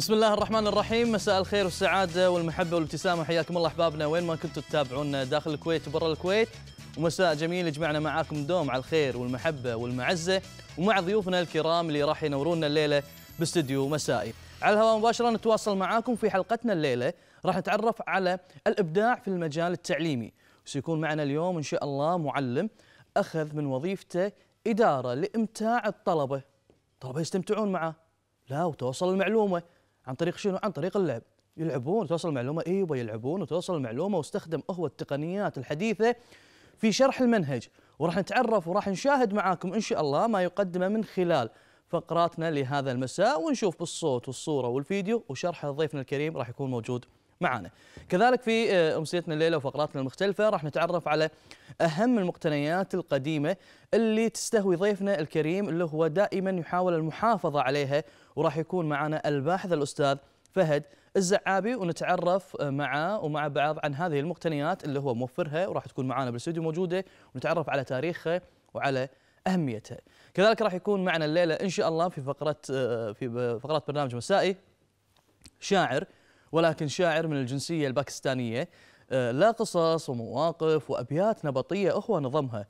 بسم الله الرحمن الرحيم مساء الخير والسعادة والمحبة والابتسامة حياكم الله أحبابنا وين ما كنتوا تتابعونا داخل الكويت وبرا الكويت ومساء جميل يجمعنا معاكم دوم على الخير والمحبة والمعزة ومع ضيوفنا الكرام اللي راح ينورونا الليلة باستديو مسائي على الهواء مباشرة نتواصل معاكم في حلقتنا الليلة راح نتعرف على الإبداع في المجال التعليمي سيكون معنا اليوم إن شاء الله معلم أخذ من وظيفته إدارة لإمتاع الطلبة الطلبة يستمتعون معه لا وتوصل المعلومة عن طريق شنو؟ عن طريق اللعب يلعبون توصل المعلومه ايوه يلعبون وتوصل المعلومه واستخدم هو التقنيات الحديثه في شرح المنهج وراح نتعرف وراح نشاهد معاكم ان شاء الله ما يقدمه من خلال فقراتنا لهذا المساء ونشوف بالصوت والصوره والفيديو وشرح ضيفنا الكريم راح يكون موجود معنا كذلك في آه، امسيتنا الليله وفقراتنا المختلفه راح نتعرف على اهم المقتنيات القديمه اللي تستهوي ضيفنا الكريم اللي هو دائما يحاول المحافظه عليها وراح يكون معنا الباحث الأستاذ فهد الزعابي ونتعرف آه، معه ومع بعض عن هذه المقتنيات اللي هو موفرها وراح تكون معنا بالاستوديو موجودة ونتعرف على تاريخها وعلى أهميتها كذلك راح يكون معنا الليلة إن شاء الله في فقرة آه، في فقرات برنامج مسائي شاعر ولكن شاعر من الجنسية الباكستانية آه، لا قصص ومواقف وأبيات نبطية أخوة نظمها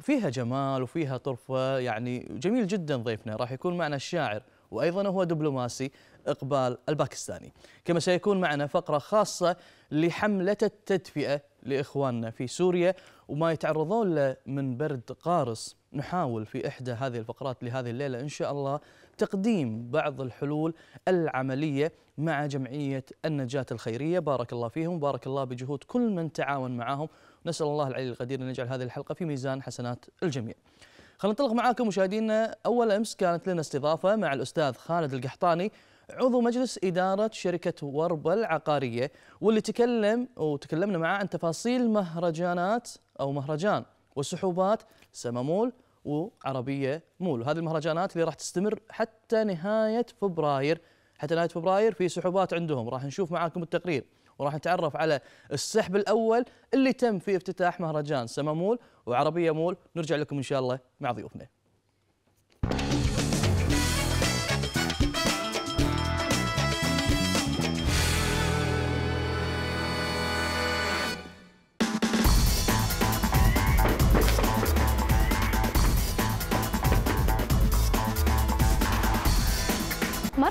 فيها جمال وفيها طرفة يعني جميل جدا ضيفنا راح يكون معنا الشاعر وأيضا هو دبلوماسي إقبال الباكستاني كما سيكون معنا فقرة خاصة لحملة التدفئة لإخواننا في سوريا وما يتعرضون له من برد قارص نحاول في إحدى هذه الفقرات لهذه الليلة إن شاء الله تقديم بعض الحلول العملية مع جمعية النجاة الخيرية بارك الله فيهم بارك الله بجهود كل من تعاون معهم نسأل الله العلي القدير أن يجعل هذه الحلقة في ميزان حسنات الجميع خلينا ننطلق معاكم مشاهدينا اول امس كانت لنا استضافه مع الاستاذ خالد القحطاني عضو مجلس إدارة شركة وربة العقارية واللي تكلم وتكلمنا معاه عن تفاصيل مهرجانات أو مهرجان وسحوبات سمامول وعربية مول وهذه المهرجانات اللي راح تستمر حتى نهاية فبراير حتى نهاية فبراير في سحوبات عندهم راح نشوف معاكم التقرير وراح نتعرف على السحب الأول اللي تم في افتتاح مهرجان سما مول وعربية مول نرجع لكم إن شاء الله مع ضيوفنا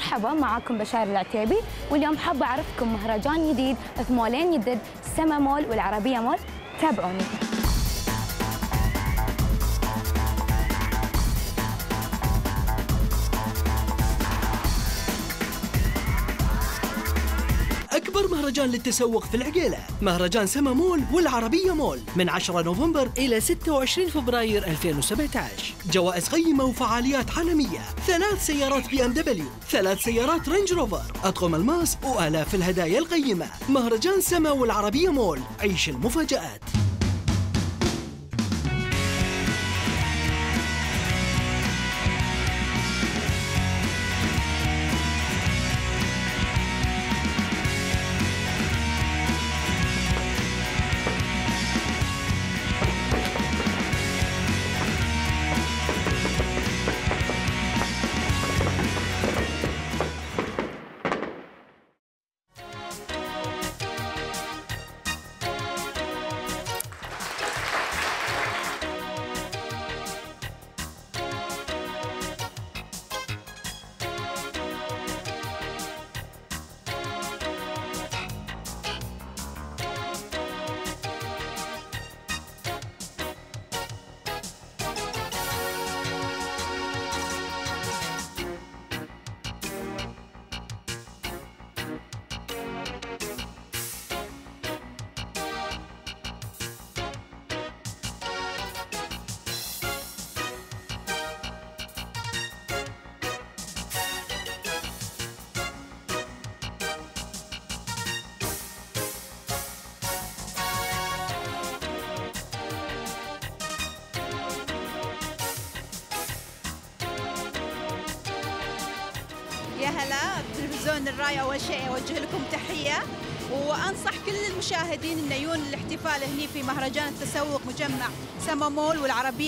مرحبا معكم بشار العتيبي واليوم حابة أعرفكم مهرجان جديد في مولين جدد سما مول والعربية مول تابعوني مهرجان للتسوق في العقيلة مهرجان سما مول والعربية مول من 10 نوفمبر إلى 26 فبراير 2017 جوائز قيمة وفعاليات عالمية ثلاث سيارات بي ام دبليو ثلاث سيارات رينج روفر أطقم الماس وآلاف الهدايا القيمة مهرجان سما والعربية مول عيش المفاجآت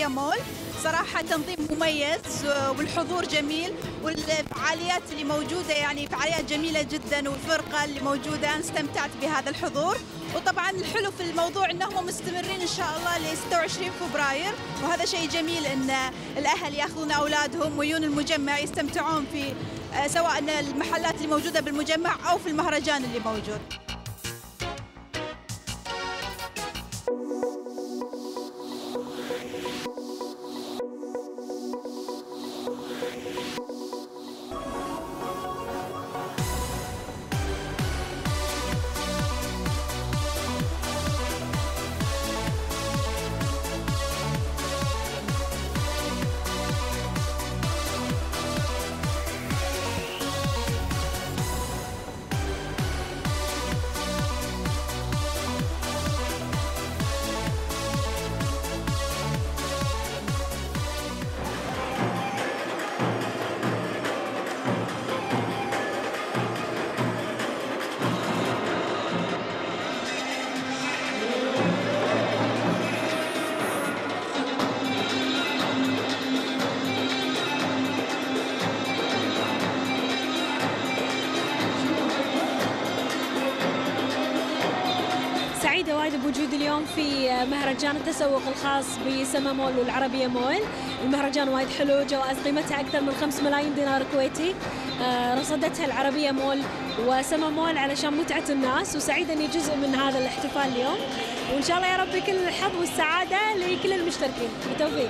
مول صراحة تنظيم مميز آه، والحضور جميل والفعاليات اللي موجودة يعني فعاليات جميلة جدا والفرقة اللي موجودة أنا استمتعت بهذا الحضور وطبعا الحلو في الموضوع انهم مستمرين ان شاء الله ل 26 فبراير وهذا شيء جميل ان الاهل ياخذون اولادهم ويون المجمع يستمتعون في آه، سواء المحلات اللي موجوده بالمجمع او في المهرجان اللي موجود مهرجان التسوق الخاص بسما مول والعربية مول المهرجان وايد حلو جوائز قيمتها أكثر من 5 ملايين دينار كويتي آه، رصدتها العربية مول وسما مول علشان متعة الناس وسعيدة أني جزء من هذا الاحتفال اليوم وإن شاء الله يا ربي كل الحظ والسعادة لكل المشتركين بالتوفيق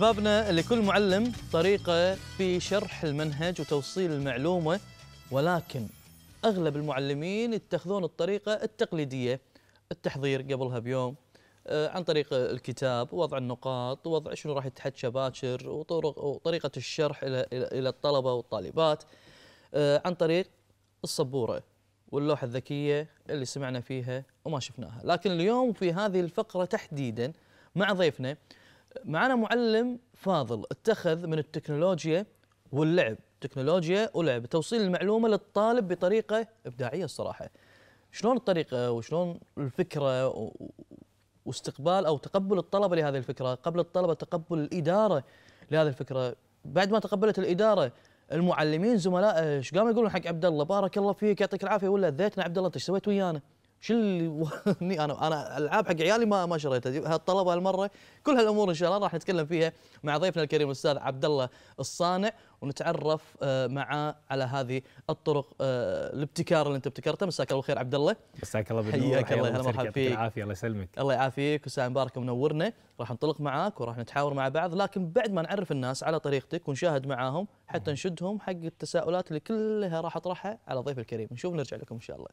أحبابنا لكل معلم طريقة في شرح المنهج وتوصيل المعلومة ولكن أغلب المعلمين يتخذون الطريقة التقليدية التحضير قبلها بيوم آه، عن طريق الكتاب وضع النقاط وضع شنو راح يتحكى باكر وطرق وطريقة الشرح إلى إلى الطلبة والطالبات آه، عن طريق السبورة واللوحة الذكية اللي سمعنا فيها وما شفناها لكن اليوم في هذه الفقرة تحديدا مع ضيفنا معنا معلم فاضل اتخذ من التكنولوجيا واللعب تكنولوجيا ولعب توصيل المعلومه للطالب بطريقه ابداعيه الصراحه شلون الطريقه وشلون الفكره واستقبال او تقبل الطلبه لهذه الفكره قبل الطلبه تقبل الاداره لهذه الفكره بعد ما تقبلت الاداره المعلمين زملائه ايش قاموا يقولون حق عبد الله بارك الله فيك يعطيك العافيه ولا ذيتنا عبد الله ايش سويت ويانا؟ شو اللي انا انا العاب حق عيالي ما ما شريتها هالطلبه هالمره كل هالامور ان شاء الله راح نتكلم فيها مع ضيفنا الكريم الاستاذ عبد الله الصانع ونتعرف آه، معاه على هذه الطرق آه، الابتكار اللي انت ابتكرته مساك الله بالخير عبد الله مساك الله بالنور حياك الله يا مرحبا فيك العافيه الله يسلمك الله يعافيك وساعه مباركه منورنا راح انطلق معاك وراح نتحاور مع بعض لكن بعد ما نعرف الناس على طريقتك ونشاهد معاهم حتى نشدهم حق التساؤلات اللي كلها راح اطرحها على ضيف الكريم نشوف نرجع لكم ان شاء الله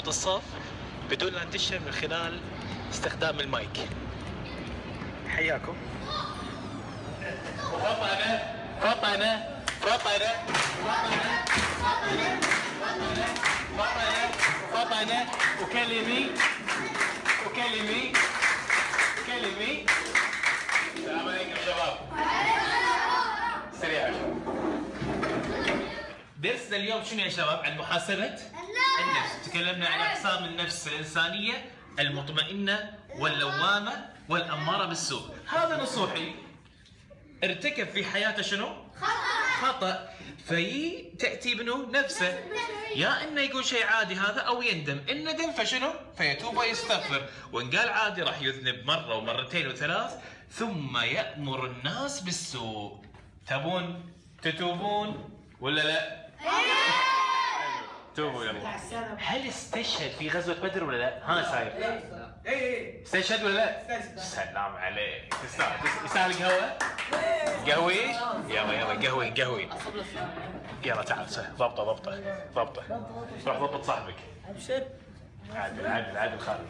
تربط الصاف بدون أن تشهر من خلال استخدام المايك حياكم فطنة فطنة فطنة فطنة فطنة السلام عليكم شباب درسنا اليوم شنو يا شباب عن محاسبة النفس تكلمنا عن أقسام النفس الإنسانية المطمئنة واللوامة والأمارة بالسوء هذا نصوحي ارتكب في حياته شنو؟ خطأ في تأتي بنو نفسه يا انه يقول شيء عادي هذا او يندم ان ندم فشنو فيتوب ويستغفر وان قال عادي راح يذنب مره ومرتين وثلاث ثم يامر الناس بالسوء تبون تتوبون ولا لا أيوه! اكتبوا يلا هل استشهد في غزوه بدر ولا لا؟ ها ساير اي إيه، إيه. استشهد ولا لا؟ استشهد سلام عليك تستاهل يستاهل قهوه؟ إيه. قهوي؟ يلا يلا قهوي قهوي يلا تعال ضبطه ضبطه ضبطه روح ضبط صاحبك ابشر عادل عادل عادل خالد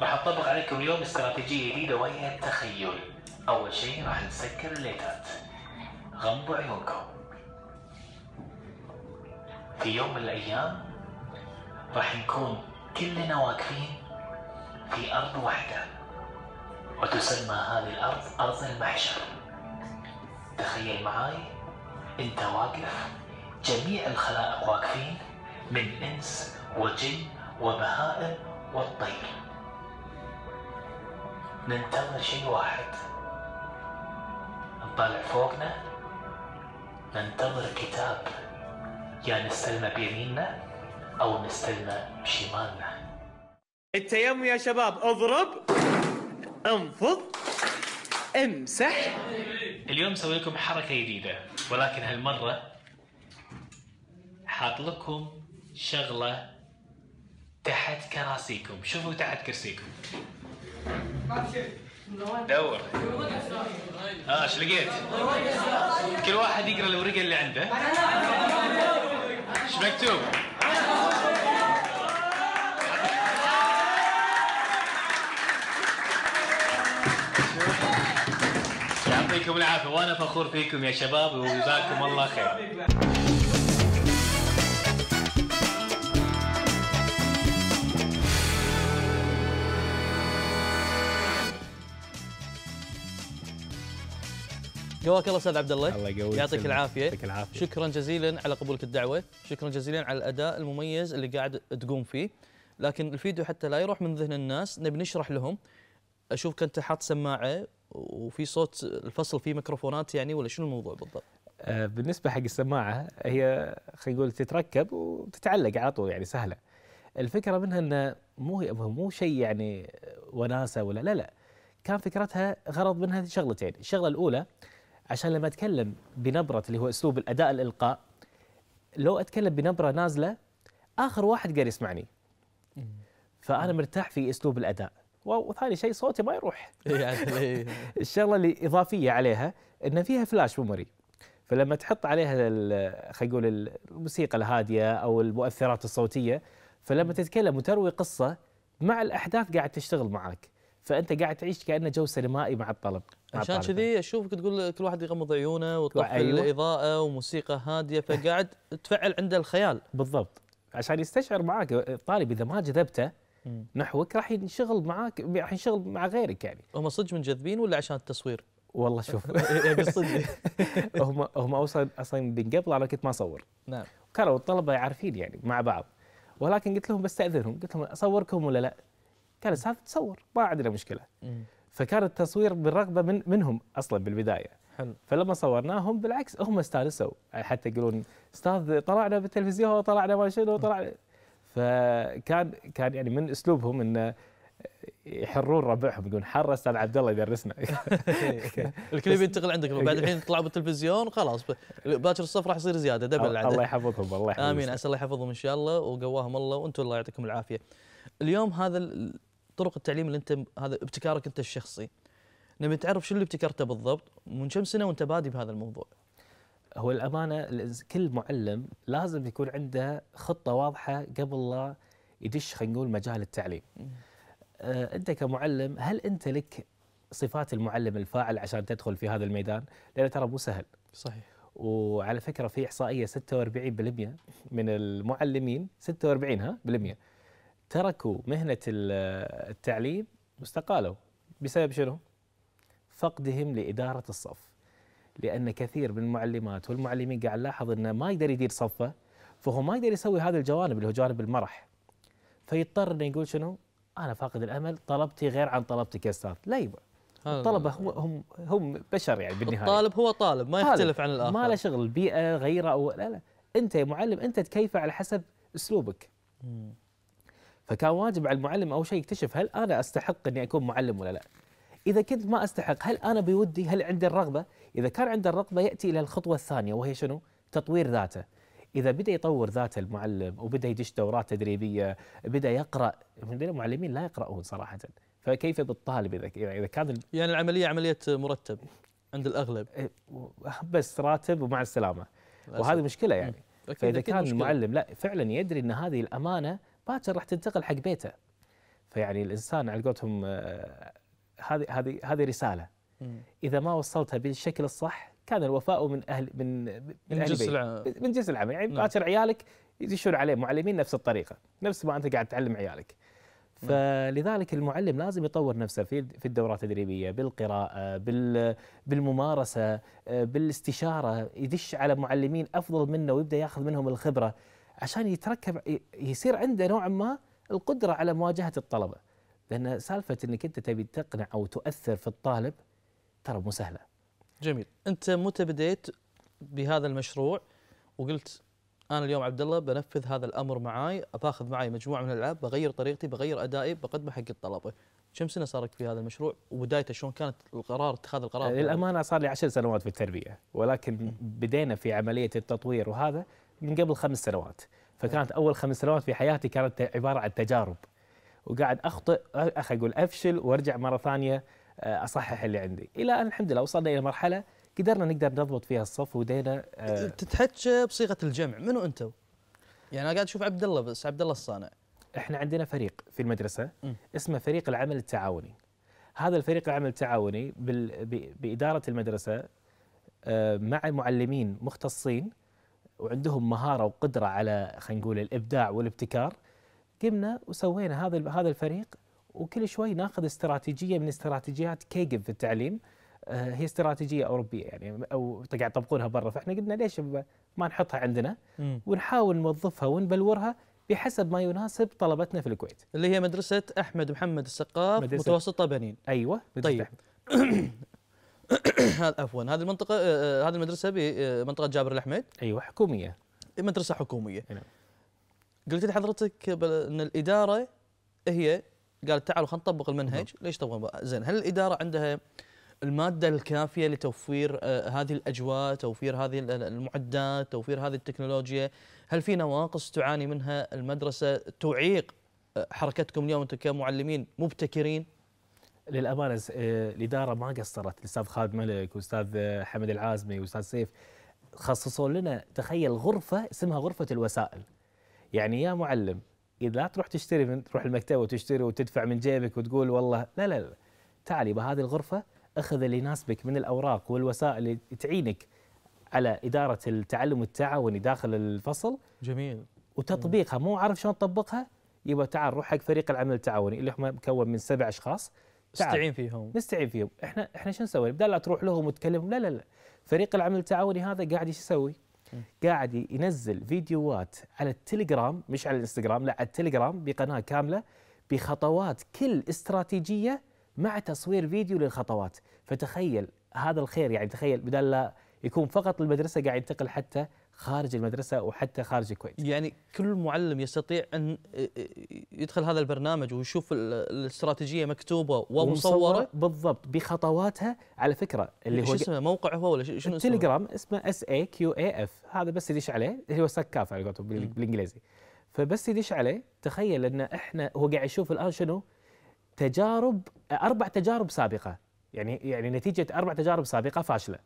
راح اطبق عليكم اليوم استراتيجيه جديده وهي التخيل اول شيء راح نسكر الليتات غمضوا عيونكم في يوم من الأيام راح نكون كلنا واقفين في أرض واحدة وتسمى هذه الأرض أرض المحشر تخيل معاي أنت واقف جميع الخلائق واقفين من إنس وجن وبهائم والطير ننتظر شيء واحد نطالع فوقنا ننتظر كتاب يا نستلمه بيميننا او نستلم بشمالنا التيمم يا شباب اضرب انفض امسح اليوم مسوي لكم حركه جديده ولكن هالمره حاط لكم شغله تحت كراسيكم شوفوا تحت كرسيكم دور اه ايش لقيت؟ كل واحد يقرا الورقه اللي عنده ايش مكتوب؟ يعطيكم العافيه وانا فخور فيكم يا شباب وجزاكم الله خير قواك الله استاذ عبد الله الله يقويك يعطيك العافيه يعطيك العافيه شكرا جزيلا على قبولك الدعوه شكرا جزيلا على الاداء المميز اللي قاعد تقوم فيه لكن الفيديو حتى لا يروح من ذهن الناس نبي نشرح لهم اشوف كنت حاط سماعه وفي صوت الفصل في ميكروفونات يعني ولا شنو الموضوع بالضبط آه، بالنسبه حق السماعه هي خلينا نقول تتركب وتتعلق على طول يعني سهله الفكره منها انه مو مو شيء يعني وناسه ولا لا لا كان فكرتها غرض منها شغلتين الشغله الاولى عشان لما اتكلم بنبره اللي هو اسلوب الاداء الالقاء لو اتكلم بنبره نازله اخر واحد قاعد يسمعني فانا مرتاح في اسلوب الاداء وثاني شيء صوتي ما يروح الشغله اللي اضافيه عليها ان فيها فلاش ميموري فلما تحط عليها خلينا نقول الموسيقى الهاديه او المؤثرات الصوتيه فلما تتكلم وتروي قصه مع الاحداث قاعد تشتغل معك فانت قاعد تعيش كانه جو سينمائي مع الطلب عشان كذي اشوفك تقول كل واحد يغمض عيونه وتطفي أيوة. الاضاءه وموسيقى هاديه فقاعد تفعل عنده الخيال بالضبط عشان يستشعر معاك الطالب اذا ما جذبته نحوك راح ينشغل معاك راح ينشغل مع غيرك يعني هم صدق منجذبين ولا عشان التصوير؟ والله شوف إيه، صدق هم هم اصلا اصلا من قبل انا كنت ما اصور نعم كانوا الطلبه عارفين يعني مع بعض ولكن قلت لهم بستاذنهم قلت لهم اصوركم ولا لا؟ قال استاذ تصور ما عندنا مشكله فكان التصوير بالرغبه من منهم اصلا بالبدايه حلو فلما صورناهم بالعكس هم استانسوا يعني حتى يقولون استاذ طلعنا بالتلفزيون طلعنا ما شنو طلعنا فكان كان يعني من اسلوبهم انه يحرون ربعهم يقولون حر استاذ عبد الله يدرسنا الكل ينتقل عندك بعد الحين طلعوا بالتلفزيون خلاص باكر الصف راح يصير زياده دبل عندك الله يحفظهم الله يحفظهم امين عسى الله يحفظهم ان شاء الله وقواهم الله وانتم الله يعطيكم العافيه اليوم هذا طرق التعليم اللي انت هذا ابتكارك انت الشخصي نبي تعرف شو اللي ابتكرته بالضبط من كم سنه وانت بادي بهذا الموضوع هو الامانه كل معلم لازم يكون عنده خطه واضحه قبل لا يدش خلينا نقول مجال التعليم آه انت كمعلم هل انت لك صفات المعلم الفاعل عشان تدخل في هذا الميدان لانه ترى مو سهل صحيح وعلى فكره في احصائيه 46% من المعلمين 46 ها بالمية تركوا مهنة التعليم واستقالوا بسبب شنو؟ فقدهم لإدارة الصف لأن كثير من المعلمات والمعلمين قاعد نلاحظ أنه ما يقدر يدير صفه فهو ما يقدر يسوي هذه الجوانب اللي هو جانب المرح فيضطر انه يقول شنو؟ انا فاقد الامل طلبتي غير عن طلبتك يا استاذ لا يبا الطلبه هو هم هم بشر يعني بالنهايه الطالب هو طالب ما يختلف عن الاخر ما له شغل بيئه غيره او لا لا انت يا معلم انت تكيفه على حسب اسلوبك مم. فكان واجب على المعلم اول شيء يكتشف هل انا استحق اني اكون معلم ولا لا؟ اذا كنت ما استحق هل انا بودي؟ هل عندي الرغبه؟ اذا كان عنده الرغبه ياتي الى الخطوه الثانيه وهي شنو؟ تطوير ذاته. اذا بدا يطور ذاته المعلم وبدا يدش دورات تدريبيه، بدا يقرا، عندنا المعلمين لا يقرؤون صراحه، فكيف بالطالب اذا اذا كان يعني العمليه عمليه مرتب عند الاغلب إيه، بس راتب ومع السلامه وهذه مشكله يعني فاذا كان المعلم لا فعلا يدري ان هذه الامانه باكر راح تنتقل حق بيته فيعني الانسان على قولتهم آه، هذه هذه هذه رساله اذا ما وصلتها بالشكل الصح كان الوفاء من اهل من من جنس العمل من جنس العمل يعني نعم. باكر عيالك يدشون عليه معلمين نفس الطريقه نفس ما انت قاعد تعلم عيالك نعم. فلذلك المعلم لازم يطور نفسه في في الدورات التدريبيه بالقراءه بالممارسه آه، بالاستشاره يدش على معلمين افضل منه ويبدا ياخذ منهم الخبره عشان يتركب يصير عنده نوعا ما القدره على مواجهه الطلبه لان سالفه انك انت تبي تقنع او تؤثر في الطالب ترى مو سهله. جميل، انت متى بديت بهذا المشروع وقلت انا اليوم عبد الله بنفذ هذا الامر معاي، باخذ معي مجموعه من الالعاب، بغير طريقتي، بغير ادائي، بقدمه حق الطلبه. كم سنه صارك في هذا المشروع وبدايته شلون كانت القرار اتخاذ القرار؟ للامانه صار لي عشر سنوات في التربيه، ولكن بدينا في عمليه التطوير وهذا من قبل خمس سنوات إيه. فكانت اول خمس سنوات في حياتي كانت عباره عن تجارب وقاعد اخطئ اخ اقول افشل وارجع مره ثانيه آه، اصحح اللي عندي الى ان الحمد لله وصلنا الى مرحله قدرنا نقدر نضبط فيها الصف ودينا آه، تتحكى بصيغه الجمع منو انتم؟ يعني انا قاعد اشوف عبد الله بس عبد الله الصانع احنا عندنا فريق في المدرسه م. اسمه فريق العمل التعاوني هذا الفريق العمل التعاوني باداره المدرسه آه، مع معلمين مختصين وعندهم مهاره وقدره على خلينا نقول الابداع والابتكار قمنا وسوينا هذا هذا الفريق وكل شوي ناخذ استراتيجيه من استراتيجيات كيجب في التعليم آه، هي استراتيجيه اوروبيه يعني او قاعد يطبقونها برا فاحنا قلنا ليش ما نحطها عندنا ونحاول نوظفها ونبلورها بحسب ما يناسب طلبتنا في الكويت. اللي هي مدرسه احمد محمد السقاف مدرسة متوسطه بنين. ايوه طيب هذا عفوا هذه المنطقه آه، آه، هذه المدرسه بمنطقه جابر الحميد ايوه حكوميه مدرسه حكوميه نعم قلت لحضرتك ان الاداره هي قالت تعالوا خلينا نطبق المنهج ليش تبغى زين هل الاداره عندها الماده الكافيه لتوفير آه، هذه الاجواء توفير هذه المعدات توفير هذه التكنولوجيا هل في نواقص تعاني منها المدرسه تعيق حركتكم اليوم انتم كمعلمين مبتكرين للامانه آه، الاداره ما قصرت الاستاذ خالد ملك والاستاذ آه، حمد العازمي والاستاذ سيف خصصوا لنا تخيل غرفه اسمها غرفه الوسائل يعني يا معلم اذا لا تروح تشتري من تروح المكتبه وتشتري وتدفع من جيبك وتقول والله لا لا لا تعالي بهذه الغرفه اخذ اللي يناسبك من الاوراق والوسائل اللي تعينك على اداره التعلم التعاوني داخل الفصل جميل وتطبيقها مو عارف شلون تطبقها يبقى تعال روح حق فريق العمل التعاوني اللي هم مكون من سبع اشخاص نستعين فيهم نستعين فيهم احنا احنا شو نسوي بدل لا تروح لهم وتكلمهم لا لا لا فريق العمل التعاوني هذا قاعد ايش يسوي قاعد ينزل فيديوهات على التليجرام مش على الانستغرام لا على التليجرام بقناه كامله بخطوات كل استراتيجيه مع تصوير فيديو للخطوات فتخيل هذا الخير يعني تخيل بدل لا يكون فقط المدرسه قاعد ينتقل حتى خارج المدرسه وحتى خارج الكويت. يعني كل معلم يستطيع ان آه، آه، يدخل هذا البرنامج ويشوف الاستراتيجيه مكتوبه ومصوره بالضبط بخطواتها على فكره اللي هو شو اسمه موقع هو ولا شنو اسمه؟ تليجرام اسمه اس اي كيو اي اف هذا بس يدش عليه اللي هو سكاف على قولتهم بالانجليزي. فبس يدش عليه تخيل ان احنا هو قاعد يشوف الان شنو؟ تجارب اربع تجارب سابقه يعني يعني نتيجه اربع تجارب سابقه فاشله.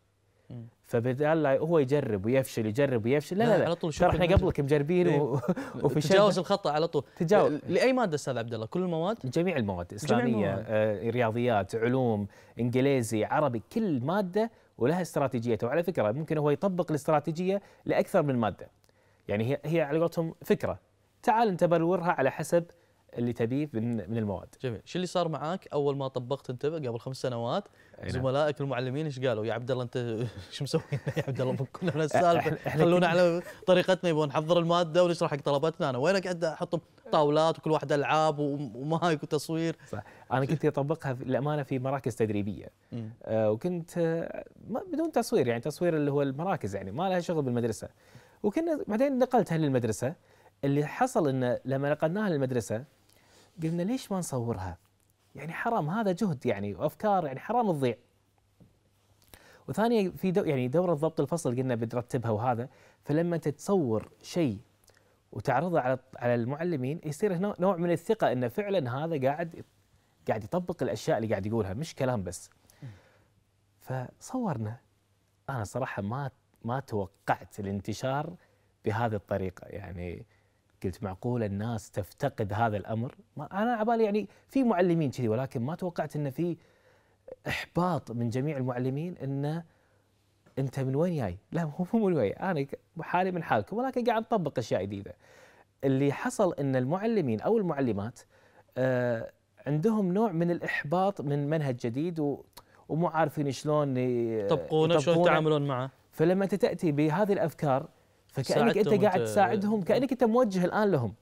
فبالتالي هو يجرب ويفشل يجرب ويفشل لا لا, لا. على طول ترى احنا قبلك مجربين إيه. و... وفي تجاوز الخطا على طول تجاوز لاي ماده استاذ عبد الله كل المواد جميع المواد اسلاميه جميع المواد. آه، رياضيات علوم انجليزي عربي كل ماده ولها استراتيجيتها وعلى فكره ممكن هو يطبق الاستراتيجيه لاكثر من ماده يعني هي هي على قولتهم فكره تعال انت بلورها على حسب اللي تبيه من من المواد. جميل، شو اللي صار معاك اول ما طبقت انت قبل خمس سنوات؟ نعم. زملائك المعلمين ايش قالوا؟ يا عبد الله انت شو مسوي يا عبد الله فكونا من السالفه خلونا على طريقتنا يبون نحضر الماده ونشرح حق طلبتنا انا وينك قاعد احط طاولات وكل واحد العاب ومايك وتصوير صح انا كنت اطبقها للامانه في مراكز تدريبيه آه وكنت آه بدون تصوير يعني تصوير اللي هو المراكز يعني ما لها شغل بالمدرسه وكنا بعدين نقلتها للمدرسه اللي حصل انه لما نقلناها للمدرسه قلنا ليش ما نصورها؟ يعني حرام هذا جهد يعني وافكار يعني حرام تضيع. وثانيا في دو يعني دوره ضبط الفصل قلنا بنرتبها وهذا فلما انت تصور شيء وتعرضه على على المعلمين يصير هنا نوع من الثقه انه فعلا هذا قاعد قاعد يطبق الاشياء اللي قاعد يقولها مش كلام بس. فصورنا انا صراحه ما ما توقعت الانتشار بهذه الطريقه يعني قلت معقول الناس تفتقد هذا الامر؟ ما انا على يعني في معلمين كذي ولكن ما توقعت انه في احباط من جميع المعلمين انه انت من وين جاي؟ لا مو مو من وين انا حالي من حالكم ولكن قاعد نطبق اشياء جديده. اللي حصل ان المعلمين او المعلمات آه عندهم نوع من الاحباط من منهج جديد و ومو عارفين شلون يطبقونه شلون يتعاملون معه فلما انت تاتي بهذه الافكار فكانك انت قاعد تساعدهم إيه. كانك انت موجه الان لهم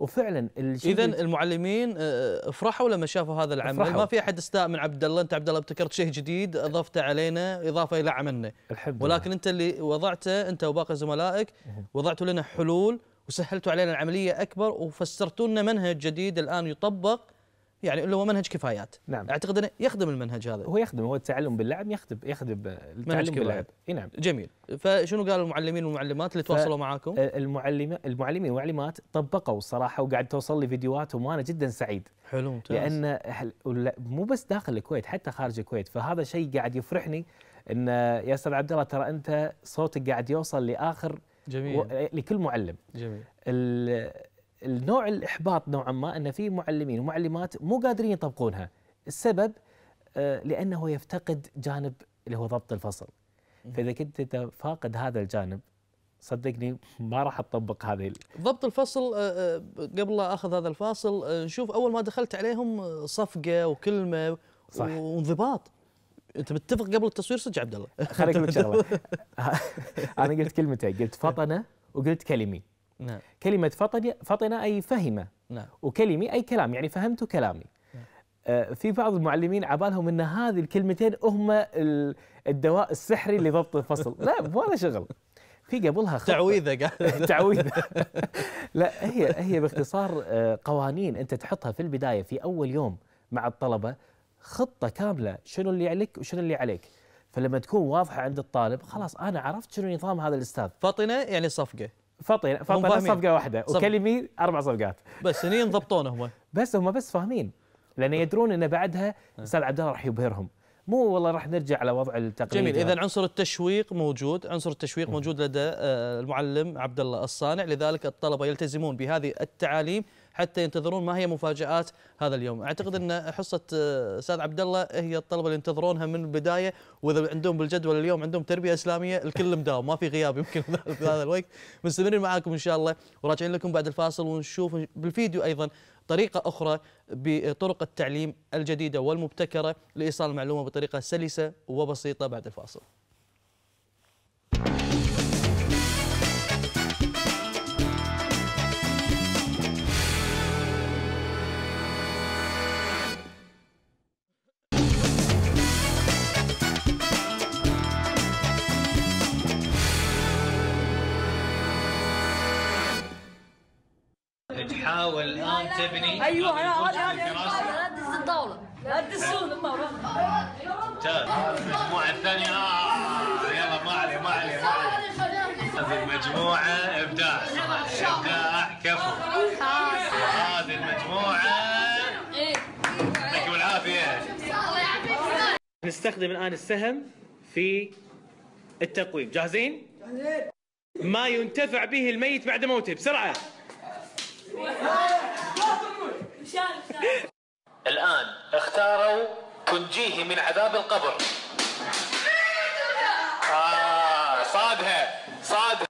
وفعلا اذا المعلمين افرحوا آه، آه، لما شافوا هذا العمل أفرحوا. ما في احد استاء من عبد الله انت عبد الله ابتكرت شيء جديد اضفته علينا اضافه الى عملنا الحمد ولكن الله. انت اللي وضعته انت وباقي زملائك وضعتوا لنا حلول وسهلتوا علينا العمليه اكبر وفسرتوا لنا منهج جديد الان يطبق يعني اللي هو منهج كفايات نعم اعتقد انه يخدم المنهج هذا هو يخدم هو التعلم باللعب يخدم يخدم التعلم باللعب اي نعم جميل فشنو قالوا المعلمين والمعلمات اللي تواصلوا معاكم؟ المعلمين المعلمين والمعلمات طبقوا الصراحه وقاعد توصل لي فيديوهاتهم وانا جدا سعيد حلو ممتاز لان مو بس داخل الكويت حتى خارج الكويت فهذا شيء قاعد يفرحني ان يا استاذ عبد الله ترى انت صوتك قاعد يوصل لاخر جميل و... لكل معلم جميل النوع الاحباط نوعا ما ان في معلمين ومعلمات مو قادرين يطبقونها السبب آه، لانه يفتقد جانب اللي هو ضبط الفصل فاذا كنت انت فاقد هذا الجانب صدقني ما راح تطبق هذه ضبط الفصل آه، آه، قبل لا اخذ هذا الفاصل نشوف اول ما دخلت عليهم صفقه وكلمه صح. وانضباط انت متفق قبل التصوير صدق عبد الله خليني اقول لك شغله انا قلت كلمتين قلت فطنه وقلت كلمي نعم. كلمة فطن فطن أي فهم نعم. وكلمي أي كلام يعني فهمت كلامي نعم. آه، في بعض المعلمين عبالهم أن هذه الكلمتين هم الدواء السحري لضبط الفصل لا ولا شغل في قبلها خطة تعويذة تعويذة لا هي هي باختصار آه، قوانين أنت تحطها في البداية في أول يوم مع الطلبة خطة كاملة شنو اللي عليك وشنو اللي عليك فلما تكون واضحة عند الطالب خلاص أنا عرفت شنو نظام هذا الأستاذ فطنة يعني صفقة فطي فطنه صفقه واحده صفق. وكلمي اربع صفقات بس هني ينضبطون هم بس هم بس فاهمين لان يدرون ان بعدها استاذ عبد الله راح يبهرهم مو والله راح نرجع على وضع التقليد جميل اذا عنصر التشويق موجود عنصر التشويق موجود لدى آه، المعلم عبد الله الصانع لذلك الطلبه يلتزمون بهذه التعاليم حتى ينتظرون ما هي مفاجات هذا اليوم اعتقد ان حصه آه، استاذ عبد الله هي الطلبه اللي ينتظرونها من البدايه واذا عندهم بالجدول اليوم عندهم تربيه اسلاميه الكل مداوم ما في غياب يمكن في هذا الوقت مستمرين معاكم ان شاء الله وراجعين لكم بعد الفاصل ونشوف بالفيديو ايضا طريقة أخرى بطرق التعليم الجديدة والمبتكرة لإيصال المعلومة بطريقة سلسة وبسيطة بعد الفاصل والان تبني ايوه انا رد الطاوله رد السوق ممتاز المجموعه الثانيه آه، يلا ما عليه ما عليه ما عليه هذه المجموعه ابداع ابداع كفو هذه المجموعه يعطيكم العافيه نستخدم الان السهم في التقويم جاهزين؟ ما ينتفع به الميت بعد موته بسرعه الآن اختاروا تنجيه من عذاب القبر آه صادها صادها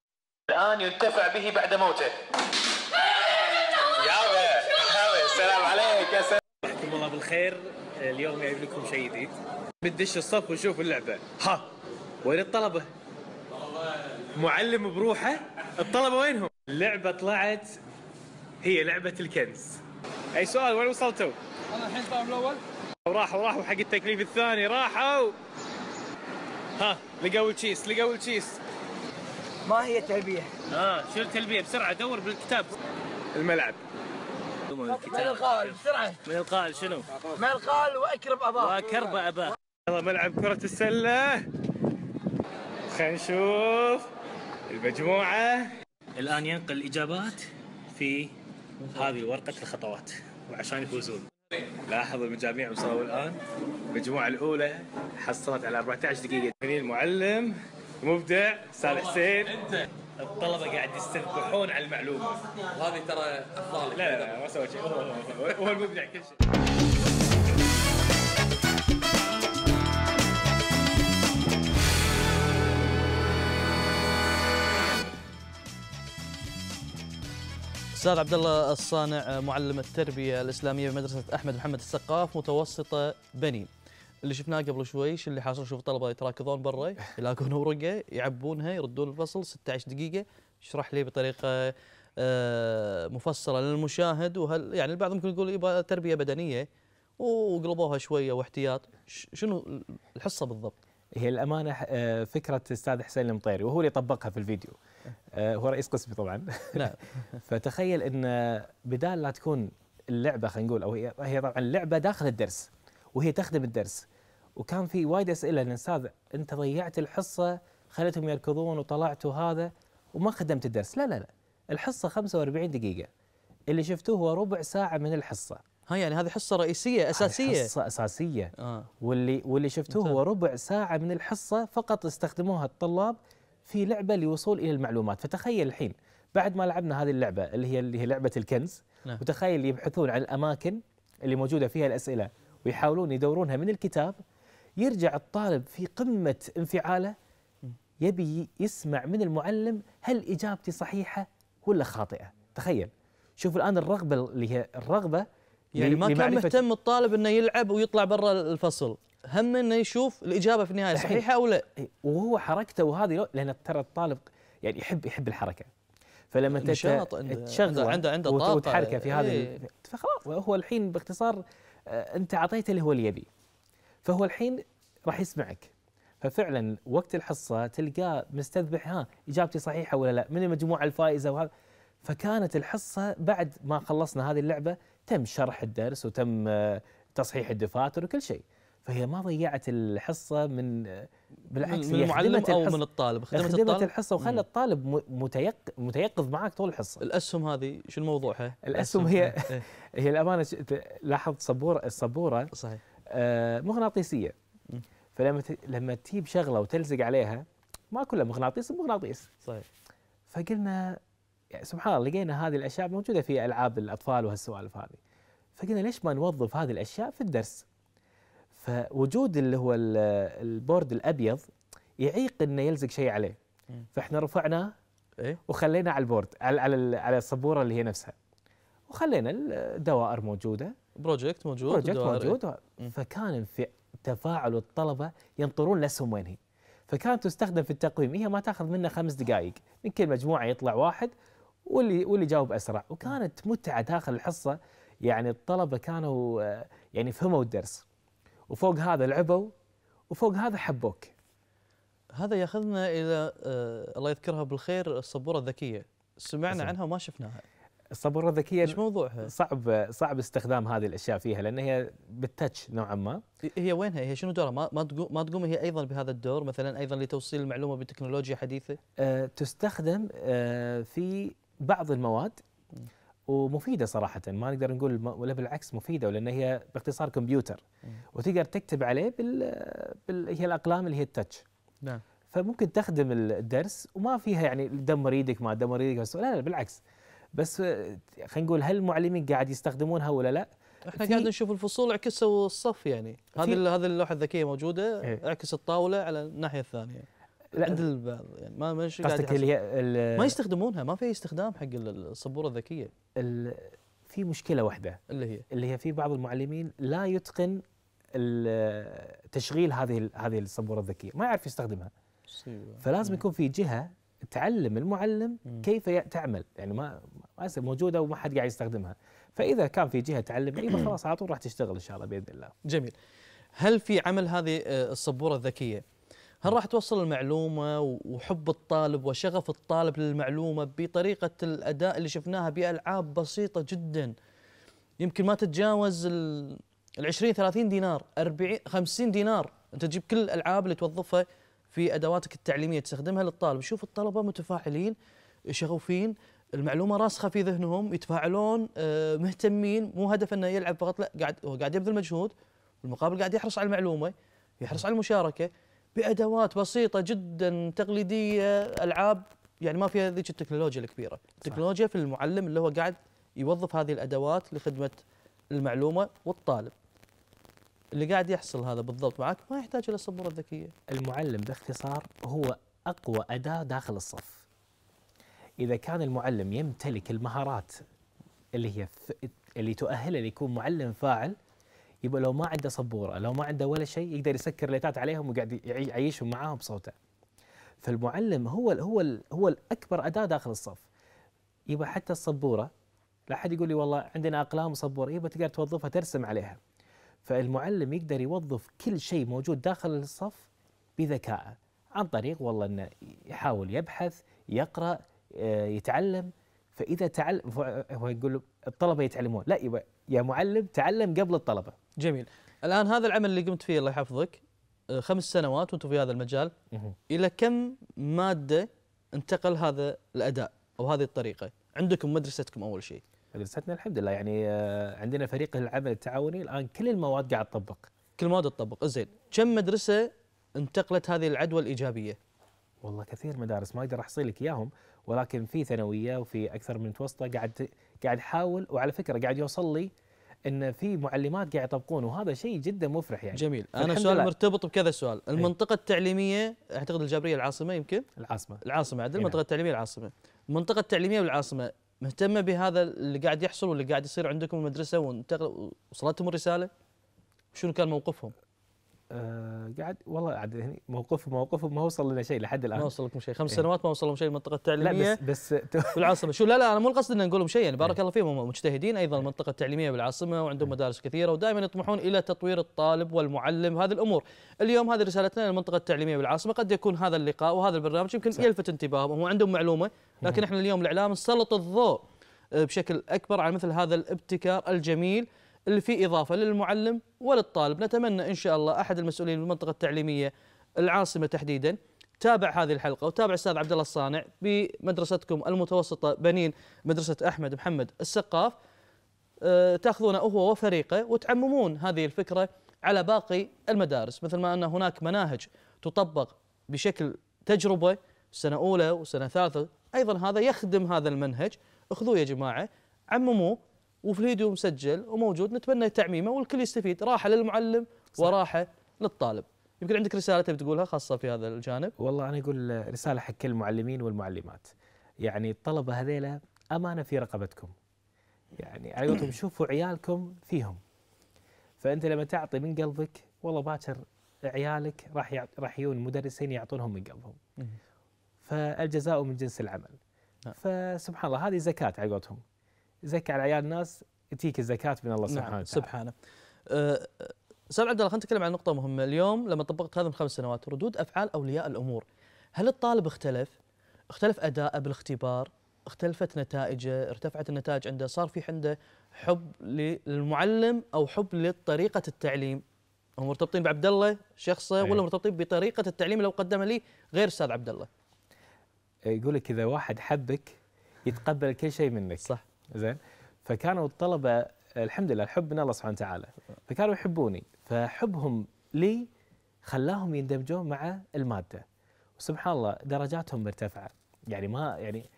الآن ينتفع به بعد موته يا هاوي عليك يا الله بالخير اليوم جايب لكم شيء جديد بندش الصف ونشوف اللعبة ها وين الطلبة؟ معلم بروحه الطلبة وينهم؟ اللعبة طلعت هي لعبة الكنز أي سؤال وين وصلتوا؟ أنا الحين طالب الأول وراحوا راحوا حق التكليف الثاني راحوا ها لقوا التشيس لقوا التشيس ما هي التلبية؟ اه شو التلبية بسرعة دور بالكتاب الملعب من القال بسرعة من القال شنو؟ من القال وأكرب أباه وأكرب أباه يلا ملعب كرة السلة خلينا نشوف المجموعة الآن ينقل الإجابات في هذه ورقة الخطوات وعشان يفوزون لاحظ المجاميع وصلوا الآن المجموعة الأولى حصلت على 14 دقيقة المعلم مبدع سال حسين الطلبه قاعد يستذبحون على المعلومه وهذه ترى افضل لا لا ما سوى شيء هو المبدع كل شيء استاذ عبد الله الصانع آه، معلم التربيه الاسلاميه بمدرسه احمد محمد السقاف متوسطه بني اللي شفناه قبل شوي اللي حاصل شوف طلبه يتراكضون برا يلاقون ورقه يعبونها يردون الفصل 16 دقيقه اشرح لي بطريقه آه، مفصله للمشاهد وهل يعني البعض ممكن يقول يبغى تربيه بدنيه وقلبوها شويه واحتياط شنو الحصه بالضبط؟ هي الامانه آه، فكره استاذ حسين المطيري وهو اللي طبقها في الفيديو أه. آه، هو رئيس قسمي طبعا نعم فتخيل ان بدال لا تكون اللعبه خلينا نقول او هي هي طبعا لعبه داخل الدرس وهي تخدم الدرس وكان في وايد اسئله ان استاذ انت ضيعت الحصه خليتهم يركضون وطلعتوا هذا وما خدمت الدرس لا لا لا الحصه 45 دقيقه اللي شفتوه هو ربع ساعه من الحصه ها يعني هذه حصه رئيسيه اساسيه حصه اساسيه آه. واللي واللي شفتوه هو ربع ساعه من الحصه فقط استخدموها الطلاب في لعبه للوصول الى المعلومات فتخيل الحين بعد ما لعبنا هذه اللعبه اللي هي اللي هي لعبه الكنز نعم. وتخيل يبحثون عن الاماكن اللي موجوده فيها الاسئله ويحاولون يدورونها من الكتاب يرجع الطالب في قمه انفعاله يبي يسمع من المعلم هل اجابتي صحيحه ولا خاطئه تخيل شوف الان الرغبه اللي هي الرغبه يعني ما كان مهتم الطالب انه يلعب ويطلع برا الفصل هم انه يشوف الاجابه في النهايه صحيحه او لا إيه، وهو حركته وهذه لان ترى الطالب يعني يحب يحب الحركه فلما تشغله عنده عنده طاقه وتحركه في هذه ايه فخلاص هو الحين باختصار آه، انت اعطيته اللي هو اللي يبي فهو الحين راح يسمعك ففعلا وقت الحصه تلقاه مستذبح ها اجابتي صحيحه ولا لا من المجموعه الفائزه وهذا فكانت الحصه بعد ما خلصنا هذه اللعبه تم شرح الدرس وتم آه، تصحيح الدفاتر وكل شيء فهي ما ضيعت الحصه من آه، بالعكس من المعلم او من الطالب خدمت, خدمت الطالب الحصه وخلى الطالب متيقظ معك طول الحصه الاسهم هذه شنو موضوعها الاسهم هي إيه. هي الامانه لاحظ صبورة الصبوره صحيح آه مغناطيسيه فلما لما تجيب شغله وتلزق عليها ما كلها مغناطيس مغناطيس صحيح فقلنا يعني سبحان الله لقينا هذه الاشياء موجوده في العاب الاطفال وهالسوالف هذه فقلنا ليش ما نوظف هذه الاشياء في الدرس فوجود اللي هو البورد الابيض يعيق انه يلزق شيء عليه فاحنا رفعناه إيه؟ وخلينا على البورد على على السبوره اللي هي نفسها وخلينا الدوائر موجوده بروجكت موجود بروجكت إيه. موجود فكان في تفاعل الطلبه ينطرون لسهم وين هي فكانت تستخدم في التقويم هي ما تاخذ منه خمس دقائق من كل مجموعه يطلع واحد واللي واللي جاوب اسرع وكانت متعه داخل الحصه يعني الطلبه كانوا يعني فهموا الدرس وفوق هذا لعبوا وفوق هذا حبوك هذا ياخذنا الى آه الله يذكرها بالخير الصبوره الذكيه سمعنا عنها وما شفناها الصبوره الذكيه ايش موضوعها صعب صعب استخدام هذه الاشياء فيها لان هي بالتتش نوعا ما هي وينها هي شنو دورها ما ما تقوم ما تقوم هي ايضا بهذا الدور مثلا ايضا لتوصيل المعلومه بتكنولوجيا حديثه آه تستخدم آه في بعض المواد ومفيده صراحه ما نقدر نقول ولا بالعكس مفيده لان هي باختصار كمبيوتر وتقدر تكتب عليه بال, بال... هي الاقلام اللي هي التاتش نعم فممكن تخدم الدرس وما فيها يعني دمر ايدك ما دمر ايدك بس لا لا بالعكس بس خلينا نقول هل المعلمين قاعد يستخدمونها ولا لا؟ احنا قاعد نشوف الفصول عكسوا الصف يعني هذه هذه اللوحه الذكيه موجوده إيه. اعكس الطاوله على الناحيه الثانيه عند البعض يعني ما ما قصدك ما يستخدمونها ما في استخدام حق السبوره الذكيه في مشكله واحده اللي هي اللي هي في بعض المعلمين لا يتقن تشغيل هذه هذه السبوره الذكيه ما يعرف يستخدمها فلازم يكون في جهه تعلم المعلم كيف تعمل يعني ما موجوده وما حد قاعد يستخدمها فاذا كان في جهه تعلم يبقى خلاص على طول راح تشتغل ان شاء الله باذن الله جميل هل في عمل هذه آه، السبوره الذكيه هل راح توصل المعلومه وحب الطالب وشغف الطالب للمعلومه بطريقه الاداء اللي شفناها بالعاب بسيطه جدا يمكن ما تتجاوز ال 20 30 دينار 40 50 دينار انت تجيب كل الالعاب اللي توظفها في ادواتك التعليميه تستخدمها للطالب شوف الطلبه متفاعلين شغوفين المعلومه راسخه في ذهنهم يتفاعلون آه، مهتمين مو هدف انه يلعب فقط لا قاعد هو قاعد يبذل مجهود بالمقابل قاعد يحرص على المعلومه يحرص على المشاركه بادوات بسيطه جدا تقليديه العاب يعني ما فيها ذيك التكنولوجيا الكبيره التكنولوجيا في المعلم اللي هو قاعد يوظف هذه الادوات لخدمه المعلومه والطالب اللي قاعد يحصل هذا بالضبط معك ما يحتاج الى الصبوره الذكيه المعلم باختصار هو اقوى اداه داخل الصف اذا كان المعلم يمتلك المهارات اللي هي اللي تؤهله ليكون معلم فاعل يبقى لو ما عنده سبوره لو ما عنده ولا شيء يقدر يسكر ليتات عليهم وقاعد يعيشهم معاهم بصوته فالمعلم هو الـ هو الـ هو الاكبر اداه داخل الصف يبقى حتى السبوره لا احد يقول لي والله عندنا اقلام وسبوره يبقى تقدر توظفها ترسم عليها فالمعلم يقدر يوظف كل شيء موجود داخل الصف بذكائه عن طريق والله انه يحاول يبحث يقرا آه، يتعلم فاذا تعلم هو يقول الطلبه يتعلمون لا يبقى يا معلم تعلم قبل الطلبه جميل الان هذا العمل اللي قمت فيه الله يحفظك آه، خمس سنوات وانتم في هذا المجال الى كم ماده انتقل هذا الاداء او هذه الطريقه عندكم مدرستكم اول شيء مدرستنا الحمد لله يعني آه، عندنا فريق العمل التعاوني الان كل المواد قاعد تطبق كل المواد تطبق زين كم مدرسه انتقلت هذه العدوى الايجابيه والله كثير مدارس ما اقدر احصي لك اياهم ولكن في ثانويه وفي اكثر من متوسطه قاعد قاعد احاول وعلى فكره قاعد يوصل لي ان في معلمات قاعد يطبقون وهذا شيء جدا مفرح يعني جميل انا سؤال لله. مرتبط بكذا سؤال إيه. المنطقه التعليميه اعتقد الجبريه العاصمه يمكن العاصمه العاصمه عدل إيه، المنطقه نعم. التعليميه العاصمه المنطقه التعليميه والعاصمه مهتمه بهذا اللي قاعد يحصل واللي قاعد يصير عندكم المدرسه وصلتهم الرساله شنو كان موقفهم آه قاعد والله عاد هني موقف موقف ما وصل لنا شيء لحد الان ما وصل لكم شيء خمس إيه. سنوات ما وصل لهم شيء المنطقه التعليميه لا بس بس بالعاصمه شو لا لا انا مو القصد ان نقول لهم شيء يعني بارك إيه. الله فيهم مجتهدين ايضا المنطقه إيه. التعليميه بالعاصمه وعندهم مدارس كثيره ودائما يطمحون الى تطوير الطالب والمعلم هذه الامور اليوم هذه رسالتنا للمنطقه التعليميه بالعاصمه قد يكون هذا اللقاء وهذا البرنامج يمكن يلفت انتباههم هو عندهم معلومه لكن احنا اليوم الاعلام نسلط الضوء آه، بشكل اكبر على مثل هذا الابتكار الجميل اللي فيه إضافة للمعلم وللطالب نتمنى إن شاء الله أحد المسؤولين المنطقة التعليمية العاصمة تحديدا تابع هذه الحلقة وتابع الأستاذ عبد الله الصانع بمدرستكم المتوسطة بنين مدرسة أحمد محمد السقاف أه، تاخذونه هو وفريقه وتعممون هذه الفكرة على باقي المدارس مثل ما أن هناك مناهج تطبق بشكل تجربة سنة أولى وسنة ثالثة أيضا هذا يخدم هذا المنهج اخذوه يا جماعة عمموه وفيديو مسجل وموجود نتمنى تعميمه والكل يستفيد راحه للمعلم صح. وراحه للطالب يمكن عندك رساله تبي تقولها خاصه في هذا الجانب والله انا اقول رساله حق المعلمين والمعلمات يعني الطلبه هذيلا امانه في رقبتكم يعني عيونكم شوفوا عيالكم فيهم فانت لما تعطي من قلبك والله باكر عيالك راح راح يجون مدرسين يعطونهم من قلبهم فالجزاء من جنس العمل نعم. فسبحان الله هذه زكاه على قولتهم زكي على عيال الناس تجيك الزكاه من الله سبحانه نعم سبحانه سبحانه أه استاذ عبد الله خلينا نتكلم عن نقطه مهمه اليوم لما طبقت هذا من خمس سنوات ردود افعال اولياء الامور هل الطالب اختلف اختلف اداءه بالاختبار اختلفت نتائجه ارتفعت النتائج عنده صار في عنده حب للمعلم او حب لطريقه التعليم هم مرتبطين بعبد الله شخصه إيه. ولا مرتبطين بطريقه التعليم اللي قدمها لي غير استاذ عبد الله إيه، يقول لك اذا واحد حبك يتقبل كل شيء منك صح زين فكانوا الطلبه الحمد لله الحب من الله سبحانه وتعالى فكانوا يحبوني فحبهم لي خلاهم يندمجون مع الماده وسبحان الله درجاتهم مرتفعه يعني ما يعني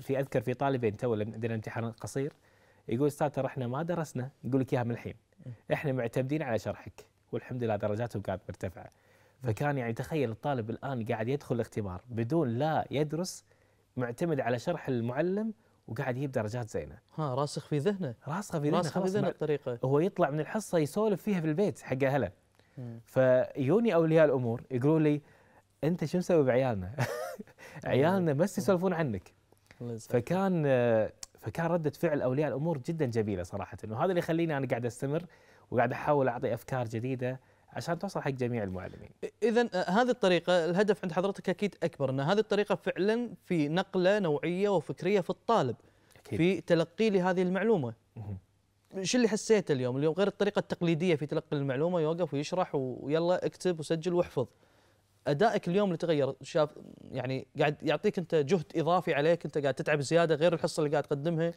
في اذكر في طالبين تو عندنا امتحان قصير يقول استاذ ترى احنا ما درسنا نقول لك اياها من الحين احنا معتمدين على شرحك والحمد لله درجاتهم كانت مرتفعه فكان يعني تخيل الطالب الان قاعد يدخل الاختبار بدون لا يدرس معتمد على شرح المعلم وقاعد يجيب درجات زينه ها راسخ في ذهنه راسخ في ذهنه راسخ في ذهنه الطريقه هو يطلع من الحصه يسولف فيها في البيت حق اهله فيوني اولياء الامور يقولوا لي انت شو مسوي بعيالنا؟ عيالنا بس يسولفون عنك فكان فكان رده فعل اولياء الامور جدا جميله صراحه وهذا اللي يخليني انا قاعد استمر وقاعد احاول اعطي افكار جديده عشان توصل حق جميع المعلمين. اذا آه، هذه الطريقه الهدف عند حضرتك اكيد اكبر ان هذه الطريقه فعلا في نقله نوعيه وفكريه في الطالب أكيد. في تلقي لهذه المعلومه. شو اللي حسيته اليوم؟ اليوم غير الطريقه التقليديه في تلقي المعلومه يوقف ويشرح ويلا اكتب وسجل واحفظ. ادائك اليوم اللي تغير شاف يعني قاعد يعطيك انت جهد اضافي عليك انت قاعد تتعب زياده غير الحصه اللي قاعد تقدمها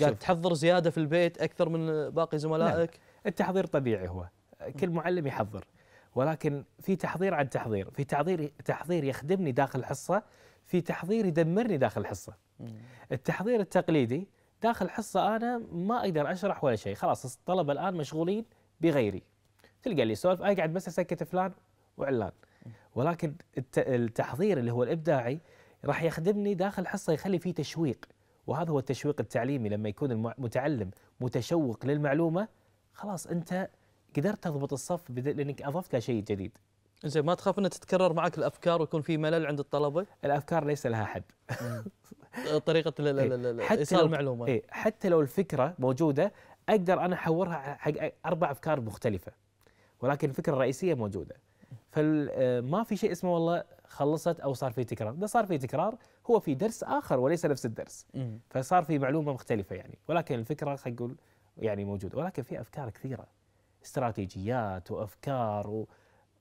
قاعد تحضر زياده في البيت اكثر من باقي نعم. زملائك نعم. التحضير طبيعي هو كل معلم يحضر ولكن في تحضير عن تحضير في تحضير تحضير يخدمني داخل الحصه في تحضير يدمرني داخل الحصه التحضير التقليدي داخل الحصه انا ما اقدر اشرح ولا شيء خلاص الطلبه الان مشغولين بغيري تلقى اللي يسولف انا بس اسكت فلان وعلان ولكن التحضير اللي هو الابداعي راح يخدمني داخل الحصه يخلي فيه تشويق وهذا هو التشويق التعليمي لما يكون المتعلم متشوق للمعلومه خلاص انت قدرت تضبط الصف لانك اضفت له شيء جديد زين ما تخاف انها تتكرر معك الافكار ويكون في ملل عند الطلبه؟ الافكار ليس لها حد. طريقه لا لا لا لا حتى لو المعلومه إيه حتى لو الفكره موجوده اقدر انا احورها حق اربع افكار مختلفه ولكن الفكره الرئيسيه موجوده. فما آه، في شيء اسمه والله خلصت او صار في تكرار، اذا صار في تكرار هو في درس اخر وليس نفس الدرس. فصار في معلومه مختلفه يعني، ولكن الفكره خلينا نقول يعني موجوده، ولكن في افكار كثيره. استراتيجيات وافكار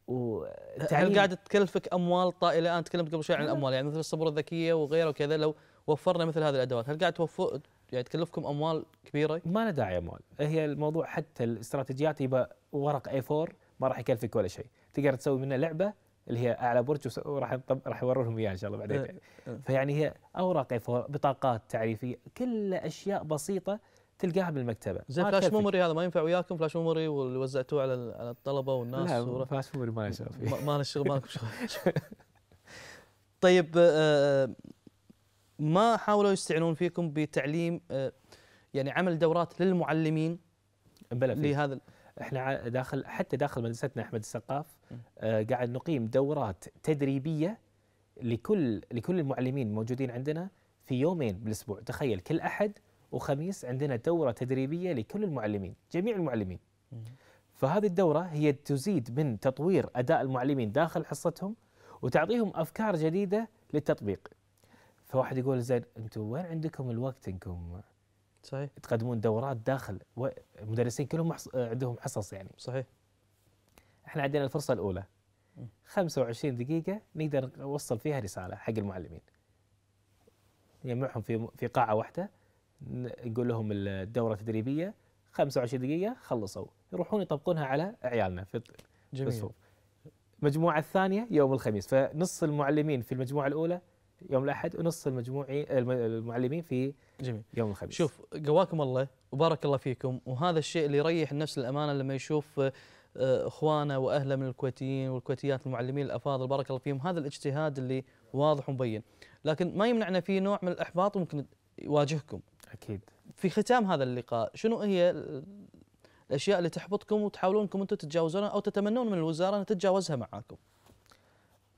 و... هل قاعد تكلفك اموال طائله الان تكلمت قبل شوي عن الاموال يعني مثل الصبور الذكيه وغيره وكذا لو وفرنا مثل هذه الادوات هل قاعد توفر يعني تكلفكم اموال كبيره؟ ما له داعي اموال، هي الموضوع حتى الاستراتيجيات يبقى ورق اي 4 ما راح يكلفك ولا شيء، تقدر تسوي منه لعبه اللي هي اعلى برج وراح راح اوريهم اياها ان شاء الله بعدين. إيه، إيه. فيعني هي اوراق اي 4 بطاقات تعريفيه، كلها اشياء بسيطه تلقاها بالمكتبه زين فلاش ميموري هذا ما ينفع وياكم فلاش ميموري واللي وزعتوه على الطلبه والناس لا فلاش ميموري ما يسوي ما له شغل ما لكم شغل طيب آه، آه، ما حاولوا يستعينون فيكم بتعليم آه، يعني عمل دورات للمعلمين بلا لهذا احنا داخل حتى داخل مدرستنا احمد السقاف قاعد نقيم دورات تدريبيه لكل لكل المعلمين الموجودين عندنا في يومين بالاسبوع تخيل كل احد وخميس عندنا دوره تدريبيه لكل المعلمين جميع المعلمين فهذه الدوره هي تزيد من تطوير اداء المعلمين داخل حصتهم وتعطيهم افكار جديده للتطبيق فواحد يقول زين انتم وين عندكم الوقت انكم صحيح تقدمون دورات داخل المدرسين كلهم عندهم حصص يعني صحيح احنا عندنا الفرصه الاولى 25 دقيقة نقدر نوصل فيها رسالة حق المعلمين. نجمعهم في في قاعة واحدة نقول لهم الدوره التدريبيه 25 دقيقه خلصوا يروحون يطبقونها على عيالنا في جميل. الصوف المجموعه الثانيه يوم الخميس فنص المعلمين في المجموعه الاولى يوم الاحد ونص المجموعي المعلمين في جميل. يوم الخميس شوف قواكم الله وبارك الله فيكم وهذا الشيء اللي يريح النفس الامانه لما يشوف آه، اخوانه واهله من الكويتيين والكويتيات المعلمين الافاضل بارك الله فيهم هذا الاجتهاد اللي واضح ومبين لكن ما يمنعنا فيه نوع من الاحباط ممكن يواجهكم اكيد في ختام هذا اللقاء شنو هي الاشياء اللي تحبطكم وتحاولون انكم انتم تتجاوزونها او تتمنون من الوزاره ان تتجاوزها معاكم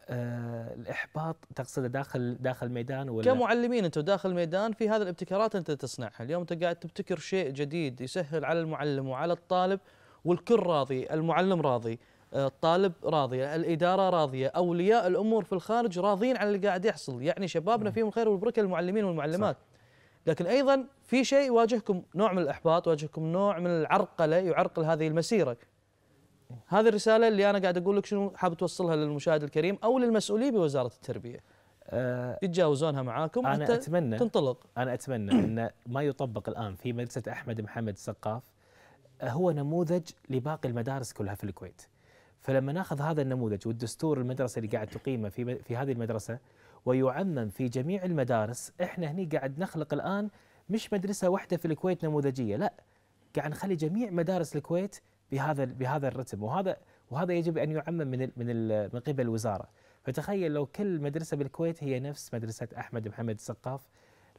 أه الاحباط تقصد داخل داخل الميدان ولا كمعلمين انتم داخل الميدان في هذه الابتكارات انت تصنعها اليوم انت قاعد تبتكر شيء جديد يسهل على المعلم وعلى الطالب والكل راضي المعلم راضي آه، الطالب راضي الإدارة راضية أولياء الأمور في الخارج راضين عن اللي قاعد يحصل يعني شبابنا فيهم الخير والبركة المعلمين والمعلمات صح. لكن ايضا في شيء يواجهكم نوع من الاحباط يواجهكم نوع من العرقله يعرقل هذه المسيره هذه الرساله اللي انا قاعد اقول لك شنو حاب توصلها للمشاهد الكريم او للمسؤولين بوزاره التربيه آه، يتجاوزونها معاكم أنا أتمنى تنطلق أنا أتمنى أن ما يطبق الآن في مدرسة أحمد محمد السقاف آه، هو نموذج لباقي المدارس كلها في الكويت فلما ناخذ هذا النموذج والدستور المدرسة اللي قاعد تقيمه في, في هذه المدرسة ويعمم في جميع المدارس احنا هني قاعد نخلق الان مش مدرسه واحده في الكويت نموذجيه لا قاعد نخلي جميع مدارس الكويت بهذا بهذا الرتم وهذا وهذا يجب ان يعمم من من من قبل الوزاره فتخيل لو كل مدرسه بالكويت هي نفس مدرسه احمد محمد السقاف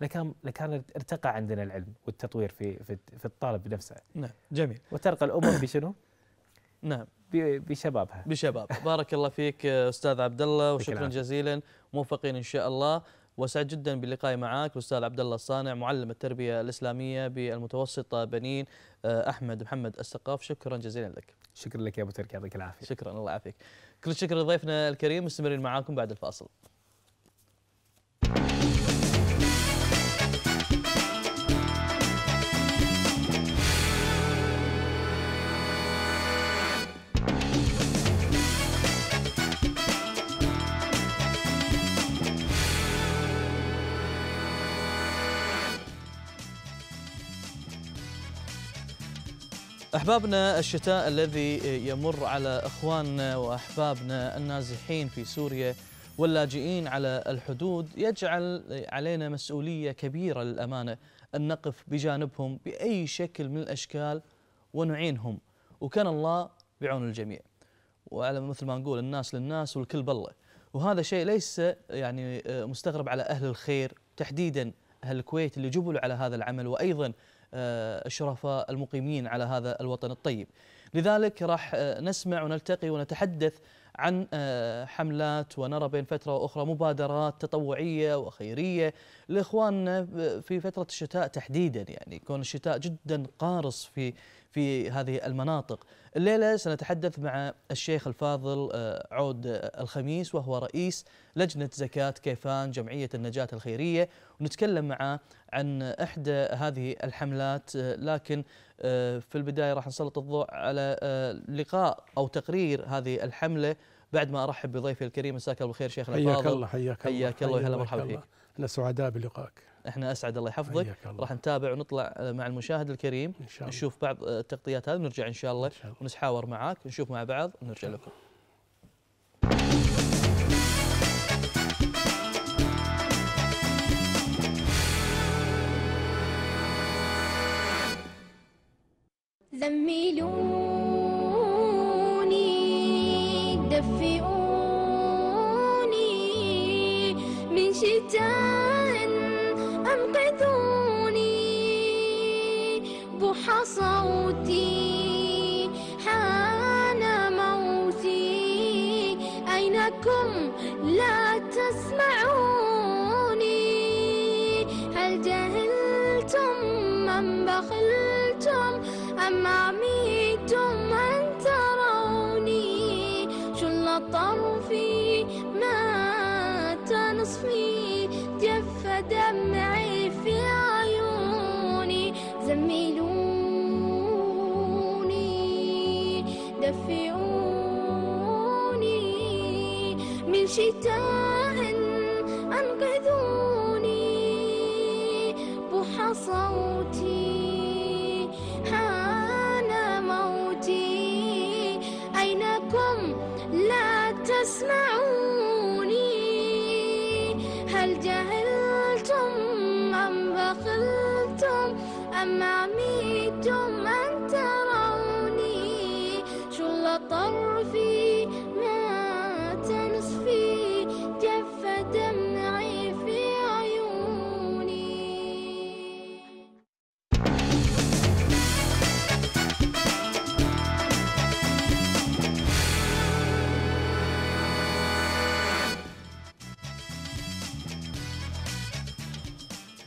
لكان لكان ارتقى عندنا العلم والتطوير في في, في الطالب نفسه نعم جميل وترقى الامم بشنو؟ نعم بشبابها بشباب بارك الله فيك استاذ عبد الله وشكرا جزيلا موفقين ان شاء الله وسعد جدا بلقائي معك الاستاذ عبد الله الصانع معلم التربيه الاسلاميه بالمتوسطه بنين آه، احمد محمد السقاف شكرا جزيلا لك شكرا لك يا ابو تركي يعطيك العافيه شكرا الله يعافيك كل الشكر لضيفنا الكريم مستمرين معاكم بعد الفاصل أحبابنا الشتاء الذي يمر على إخواننا وأحبابنا النازحين في سوريا واللاجئين على الحدود يجعل علينا مسؤولية كبيرة للأمانة أن نقف بجانبهم بأي شكل من الأشكال ونعينهم وكان الله بعون الجميع وعلى مثل ما نقول الناس للناس والكل بالله وهذا شيء ليس يعني مستغرب على أهل الخير تحديدا أهل الكويت اللي جبلوا على هذا العمل وأيضا آه، الشرفاء المقيمين على هذا الوطن الطيب لذلك راح آه، نسمع ونلتقي ونتحدث عن آه، حملات ونرى بين فترة وأخرى مبادرات تطوعية وخيرية لإخواننا في فترة الشتاء تحديدا يعني كون الشتاء جدا قارص في في هذه المناطق الليلة سنتحدث مع الشيخ الفاضل آه، عود آه، الخميس وهو رئيس لجنة زكاة كيفان جمعية النجاة الخيرية ونتكلم معه عن إحدى هذه الحملات آه، لكن في البداية راح نسلط الضوء على لقاء أو تقرير هذه الحملة بعد ما أرحب بضيفي الكريم مساك الله بالخير شيخنا الفاضل حياك الله حياك الله حياك الله وهلا مرحبا فيك احنا سعداء بلقائك احنا اسعد الله يحفظك راح نتابع ونطلع مع المشاهد الكريم إن شاء الله. نشوف بعض التغطيات هذه ونرجع ان شاء الله, إن شاء الله. ونتحاور معاك نشوف مع بعض ونرجع لكم زميلون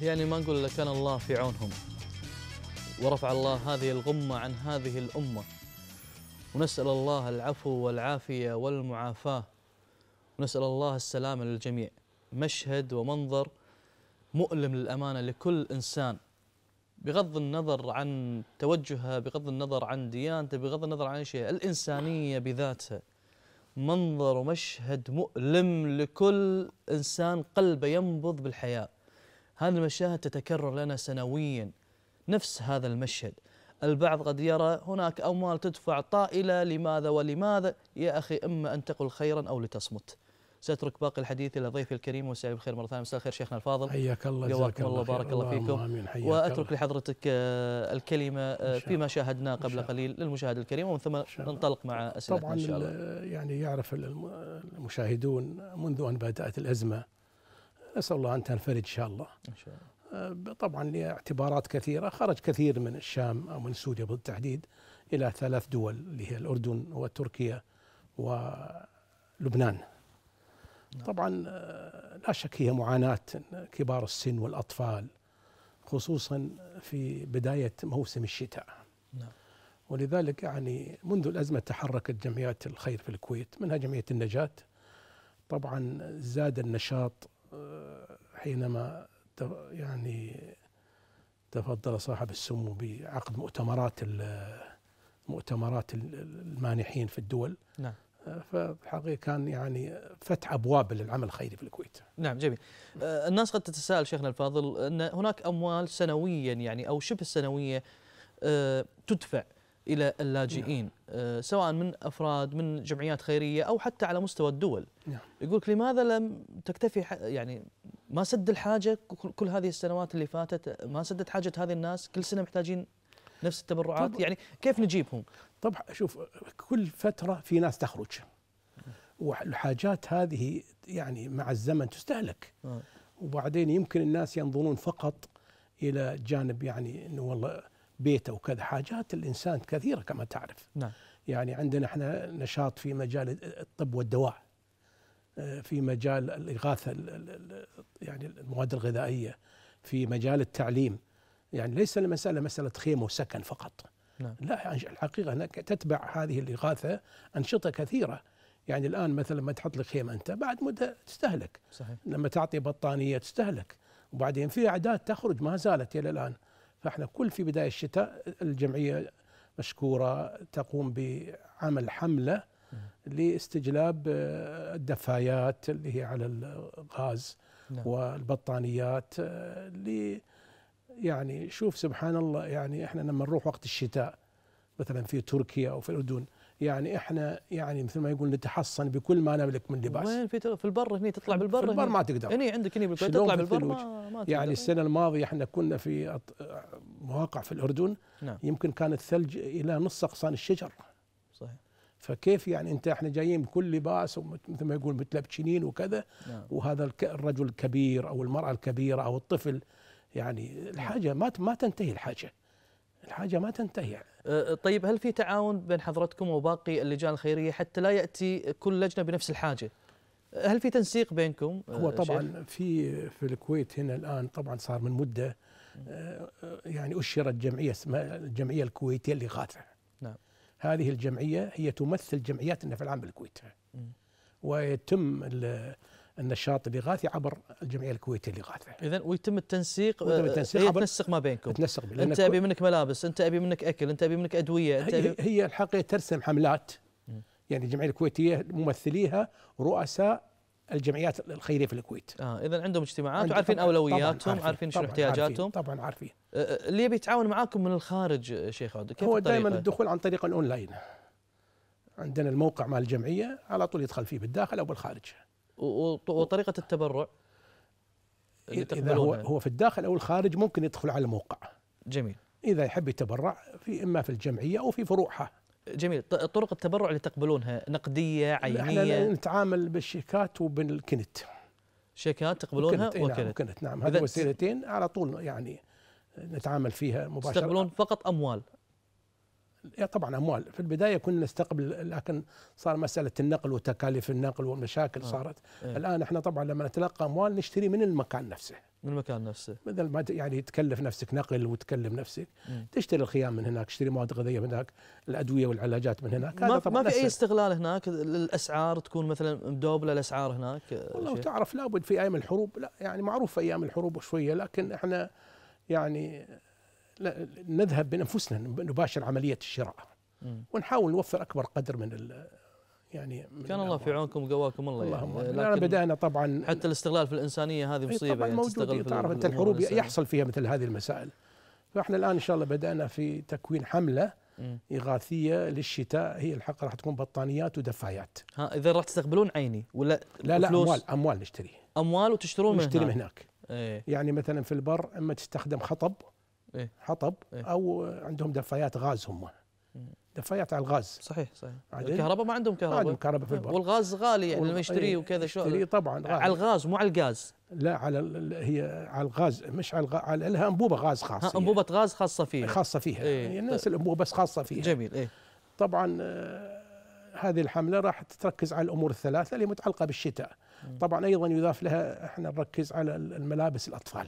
يعني ما نقول لك كان الله في عونهم ورفع الله هذه الغمة عن هذه الأمة ونسأل الله العفو والعافية والمعافاة ونسأل الله السلامة للجميع مشهد ومنظر مؤلم للأمانة لكل إنسان بغض النظر عن توجهه بغض النظر عن ديانته بغض النظر عن شيء الإنسانية بذاتها منظر ومشهد مؤلم لكل إنسان قلبه ينبض بالحياة هذه المشاهد تتكرر لنا سنويا نفس هذا المشهد البعض قد يرى هناك أموال تدفع طائلة لماذا ولماذا يا أخي إما أن تقل خيرا أو لتصمت ساترك باقي الحديث الى ضيفي الكريم ومساء بخير مره ثانيه مساء الخير شيخنا الفاضل حياك الله جزاك الله بارك الله, الله فيكم آمين واترك الله. لحضرتك آه، الكلمه آه، فيما شاهدنا قبل قليل للمشاهد الكريم ومن ثم ننطلق مع أسئلة طبعا ان شاء الله طبعا يعني يعرف المشاهدون منذ ان بدات الازمه نسال الله ان تنفرج ان شاء الله ان شاء الله أه، طبعا لاعتبارات كثيره خرج كثير من الشام او من سوريا بالتحديد الى ثلاث دول اللي هي الاردن وتركيا ولبنان نعم. طبعا أه، لا شك هي معاناه كبار السن والاطفال خصوصا في بدايه موسم الشتاء نعم. ولذلك يعني منذ الازمه تحركت جمعيات الخير في الكويت منها جمعيه النجاه طبعا زاد النشاط حينما يعني تفضل صاحب السمو بعقد مؤتمرات مؤتمرات المانحين في الدول نعم فالحقيقه كان يعني فتح ابواب للعمل الخيري في الكويت. نعم جميل. آه، الناس قد تتساءل شيخنا الفاضل ان هناك اموال سنويا يعني او شبه سنويه آه، تدفع الى اللاجئين نعم. آه، سواء من افراد من جمعيات خيريه او حتى على مستوى الدول نعم. يقولك لماذا لم تكتفي يعني ما سد الحاجه كل هذه السنوات اللي فاتت ما سدت حاجه هذه الناس كل سنه محتاجين نفس التبرعات طب يعني كيف نجيبهم طبعا شوف كل فتره في ناس تخرج والحاجات هذه يعني مع الزمن تستهلك آه. وبعدين يمكن الناس ينظرون فقط الى جانب يعني انه والله بيته وكذا حاجات الإنسان كثيرة كما تعرف نعم. يعني عندنا احنا نشاط في مجال الطب والدواء في مجال الإغاثة يعني المواد الغذائية في مجال التعليم يعني ليس المسألة مسألة خيمة وسكن فقط نعم. لا الحقيقة أنك تتبع هذه الإغاثة أنشطة كثيرة يعني الآن مثلا لما تحط لك خيمة أنت بعد مدة تستهلك صحيح. لما تعطي بطانية تستهلك وبعدين في أعداد تخرج ما زالت إلى الآن فاحنا كل في بدايه الشتاء الجمعيه مشكوره تقوم بعمل حمله لاستجلاب آه، الدفايات اللي هي على الغاز نعم. والبطانيات آه، لي يعني شوف سبحان الله يعني احنا لما نروح وقت الشتاء مثلا في تركيا او في الاردن يعني احنا يعني مثل ما يقول نتحصن بكل ما نملك من لباس وين في في البر هنا تطلع بالبر في البر ما تقدر هنا عندك هنا تطلع بالبر ما, ما يعني تقدر يعني السنه الماضيه احنا كنا في مواقع في الاردن نعم. يمكن كان الثلج الى نص اغصان الشجر صحيح فكيف يعني انت احنا جايين بكل لباس مثل ما يقول متلبشنين وكذا نعم. وهذا الرجل الكبير او المراه الكبيره او الطفل يعني الحاجه ما ما تنتهي الحاجه الحاجه ما تنتهي يعني آه، طيب هل في تعاون بين حضرتكم وباقي اللجان الخيريه حتى لا ياتي كل لجنه بنفس الحاجه؟ آه، هل في تنسيق بينكم؟ آه، هو طبعا في في الكويت هنا الان طبعا صار من مده يعني اشرت جمعيه اسمها الجمعيه الكويتيه للاغاثه. نعم. هذه الجمعيه هي تمثل جمعيات النفع العام بالكويت. ويتم النشاط الإغاثي عبر الجمعية الكويتية للإغاثة إذا ويتم التنسيق ويتم آه، التنسيق هي إيه، تنسق ما بينكم تنسق بي أنت أبي منك ملابس أنت أبي منك أكل أنت أبي منك أدوية أنت هي, أبي هي الحقيقة ترسم حملات يعني الجمعية الكويتية ممثليها رؤساء الجمعيات الخيريه في الكويت. اه اذا عندهم اجتماعات عند وعارفين اولوياتهم، طبعاً عارفين, عارفين شنو احتياجاتهم. طبعا عارفين. آه، آه، اللي يبي يتعاون معاكم من الخارج شيخ عبد كيف هو دائما الدخول عن طريق الاونلاين. عندنا الموقع مال الجمعيه على طول يدخل فيه بالداخل او بالخارج. وطريقه التبرع إذا هو, يعني. هو في الداخل او الخارج ممكن يدخل على الموقع جميل اذا يحب يتبرع في اما في الجمعيه او في فروعها جميل طرق التبرع اللي تقبلونها نقديه عينيه احنا نتعامل بالشيكات وبالكنت شيكات تقبلونها وكنت, نعم، وكنت. نعم, نعم. هذه وسيلتين على طول يعني نتعامل فيها مباشره تقبلون فقط اموال إيه، طبعا اموال في البدايه كنا نستقبل لكن صار مساله النقل وتكاليف النقل والمشاكل آه. صارت إيه. الان احنا طبعا لما نتلقى اموال نشتري من المكان نفسه من المكان نفسه بدل ما يعني تكلف نفسك نقل وتكلم نفسك مم. تشتري الخيام من هناك تشتري مواد غذائيه من هناك الادويه والعلاجات من هناك ما, ما في اي استغلال هناك الاسعار تكون مثلا مدوبله الاسعار هناك والله تعرف لابد في ايام الحروب لا يعني معروف في ايام الحروب شويه لكن احنا يعني نذهب بانفسنا نباشر عمليه الشراء ونحاول نوفر اكبر قدر من ال يعني من كان الله في عونكم وقواكم الله يعني. اللهم يعني لكن بدانا طبعا حتى الاستغلال في الانسانيه هذه مصيبه طبعا يعني موجود تعرف انت الحروب يحصل فيها مثل هذه المسائل فاحنا الان ان شاء الله بدانا في تكوين حمله مم. اغاثيه للشتاء هي الحق راح تكون بطانيات ودفايات ها اذا راح تستقبلون عيني ولا لا لا اموال اموال نشتري اموال وتشترون من هناك نشتري من هناك ايه؟ يعني مثلا في البر اما تستخدم خطب إيه؟ حطب إيه؟ او عندهم دفايات غاز هم دفايات على الغاز صحيح صحيح الكهرباء ما عندهم كهرباء ما عندهم كهرباء في البر والغاز غالي يعني لما يشتريه ايه وكذا شو يشتريه طبعا غالي. على الغاز مو على الغاز لا على هي على الغاز مش على, الغ... على لها انبوبه غاز خاصه يعني. انبوبه غاز خاصه فيها خاصه فيها ايه يعني الناس الانبوبه بس خاصه فيها جميل ايه طبعا آه، هذه الحمله راح تركز على الامور الثلاثه اللي متعلقه بالشتاء طبعا ايضا يضاف لها احنا نركز على الملابس الاطفال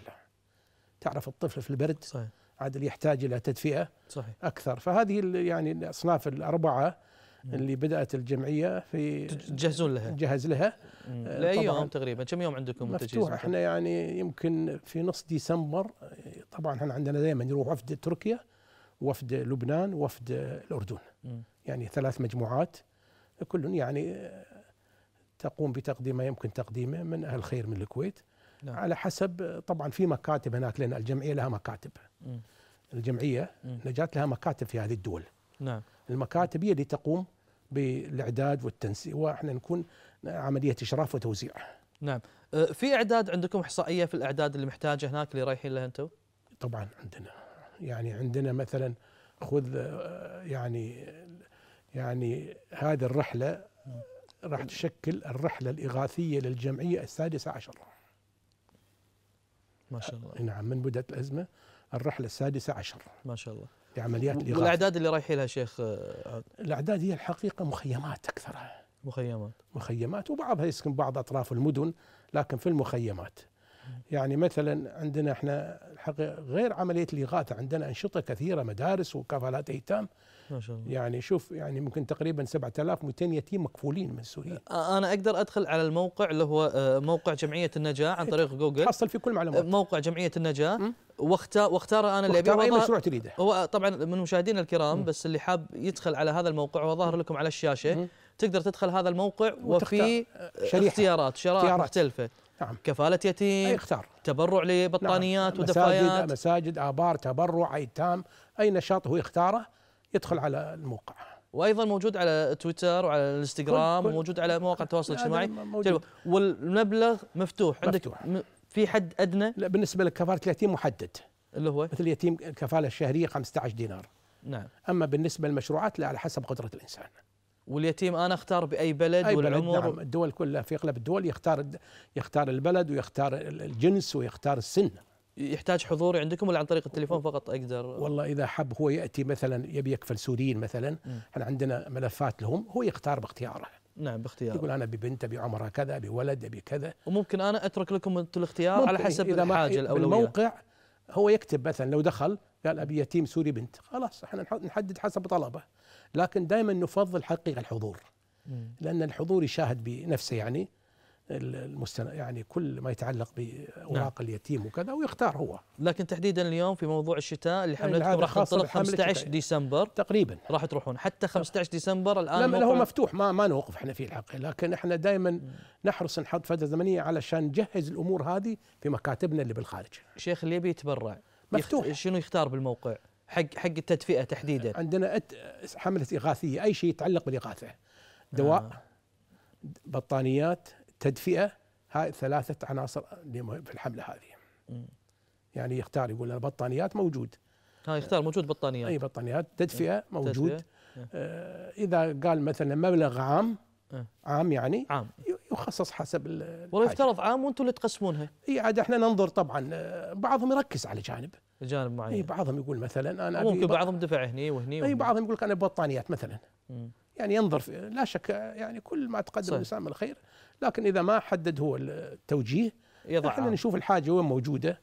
تعرف الطفل في البرد صحيح عاد يحتاج الى تدفئه صحيح اكثر فهذه يعني الاصناف الاربعه اللي بدات الجمعيه في تجهزون لها تجهز لها آه، لاي يوم تقريبا كم يوم عندكم مفتوح احنا يعني يمكن في نص ديسمبر آه، طبعا احنا عندنا دائما يروح وفد تركيا وفد لبنان وفد الاردن يعني ثلاث مجموعات كل يعني آه، تقوم بتقديم ما يمكن تقديمه من اهل خير من الكويت نعم. على حسب طبعا في مكاتب هناك لان الجمعيه لها مكاتب م. الجمعيه م. نجات لها مكاتب في هذه الدول نعم المكاتب هي اللي تقوم بالاعداد والتنسيق واحنا نكون عمليه اشراف وتوزيع نعم أه، في اعداد عندكم احصائيه في الاعداد اللي محتاجه هناك اللي رايحين لها انتم طبعا عندنا يعني عندنا مثلا خذ أه، يعني يعني هذه الرحله نعم. راح تشكل الرحله الاغاثيه للجمعيه السادسه عشر ما شاء الله نعم من بدأت الأزمة الرحلة السادسة عشر ما شاء الله لعمليات الإغاثة والأعداد اللي رايحين لها شيخ آه، الأعداد هي الحقيقة مخيمات أكثرها مخيمات مخيمات وبعضها يسكن بعض أطراف المدن لكن في المخيمات يعني مثلا عندنا احنا الحقيقة غير عملية الإغاثة عندنا أنشطة كثيرة مدارس وكفالات أيتام ما شاء الله يعني شوف يعني ممكن تقريبا 7200 يتيم مكفولين من سوريا انا اقدر ادخل على الموقع اللي هو موقع جمعيه النجاه عن طريق إيه، جوجل تحصل في كل معلومات موقع جمعيه النجاه واختار واختار انا اللي ابي اي مشروع تريده هو طبعا من مشاهدينا الكرام م. بس اللي حاب يدخل على هذا الموقع هو ظاهر لكم على الشاشه م. تقدر تدخل هذا الموقع وفي شريحة. اختيارات شرائح مختلفه نعم كفالة يتيم أي اختار تبرع نعم. لبطانيات نعم. ودفايات مساجد, مساجد آبار تبرع أيتام أي نشاط هو يختاره يدخل على الموقع وايضا موجود على تويتر وعلى الانستغرام وموجود على مواقع التواصل الاجتماعي والمبلغ مفتوح عندك مفتوح. في حد ادنى لا بالنسبه لكفاله اليتيم محدد اللي هو مثل اليتيم الكفاله الشهريه 15 دينار نعم اما بالنسبه للمشروعات لا على حسب قدره الانسان واليتيم انا اختار باي بلد أي والعمر نعم الدول كلها في اغلب الدول يختار يختار البلد ويختار الجنس ويختار السن يحتاج حضوري عندكم ولا عن طريق التليفون فقط اقدر؟ والله اذا حب هو ياتي مثلا يبي يكفل سوريين مثلا احنا عندنا ملفات لهم هو يختار باختياره نعم باختيار يقول انا ببنت ابي عمرها كذا ابي ولد ابي كذا وممكن انا اترك لكم انتم الاختيار على حسب إذا الحاجه الاولويه الموقع هو يكتب مثلا لو دخل قال ابي يتيم سوري بنت خلاص احنا نحدد حسب طلبه لكن دائما نفضل حقيقه الحضور لان الحضور يشاهد بنفسه يعني المستند يعني كل ما يتعلق باوراق نعم. اليتيم وكذا ويختار هو لكن تحديدا اليوم في موضوع الشتاء اللي حملتكم راح تنطلق 15 ديسمبر تقريبا راح تروحون حتى 15 ديسمبر الان لا هو مفتوح ما ما نوقف احنا فيه الحق لكن احنا دائما نحرص نحط فتره زمنيه علشان نجهز الامور هذه في مكاتبنا اللي بالخارج شيخ اللي يبي يتبرع مفتوح يخت... شنو يختار بالموقع حق حق التدفئه تحديدا عندنا أت... حمله اغاثيه اي شيء يتعلق بالاغاثه دواء آه. بطانيات تدفئه هاي ثلاثه عناصر في الحمله هذه يعني يختار يقول انا بطانيات موجود ها يختار موجود بطانيات اي بطانيات تدفئه إيه. موجود تدفئة. إيه. آه، اذا قال مثلا مبلغ عام إيه. عام يعني عام يخصص حسب والله يفترض عام وانتم اللي تقسمونها اي عاد احنا ننظر طبعا آه، بعضهم يركز على جانب جانب معين اي بعضهم يقول مثلا انا ممكن بعضهم دفع هني وهني اي بعضهم يقول لك انا بطانيات مثلا يعني ينظر في لا شك يعني كل ما تقدم الانسان من الخير لكن اذا ما حدد هو التوجيه يضعها احنا آه. نشوف الحاجه وين موجوده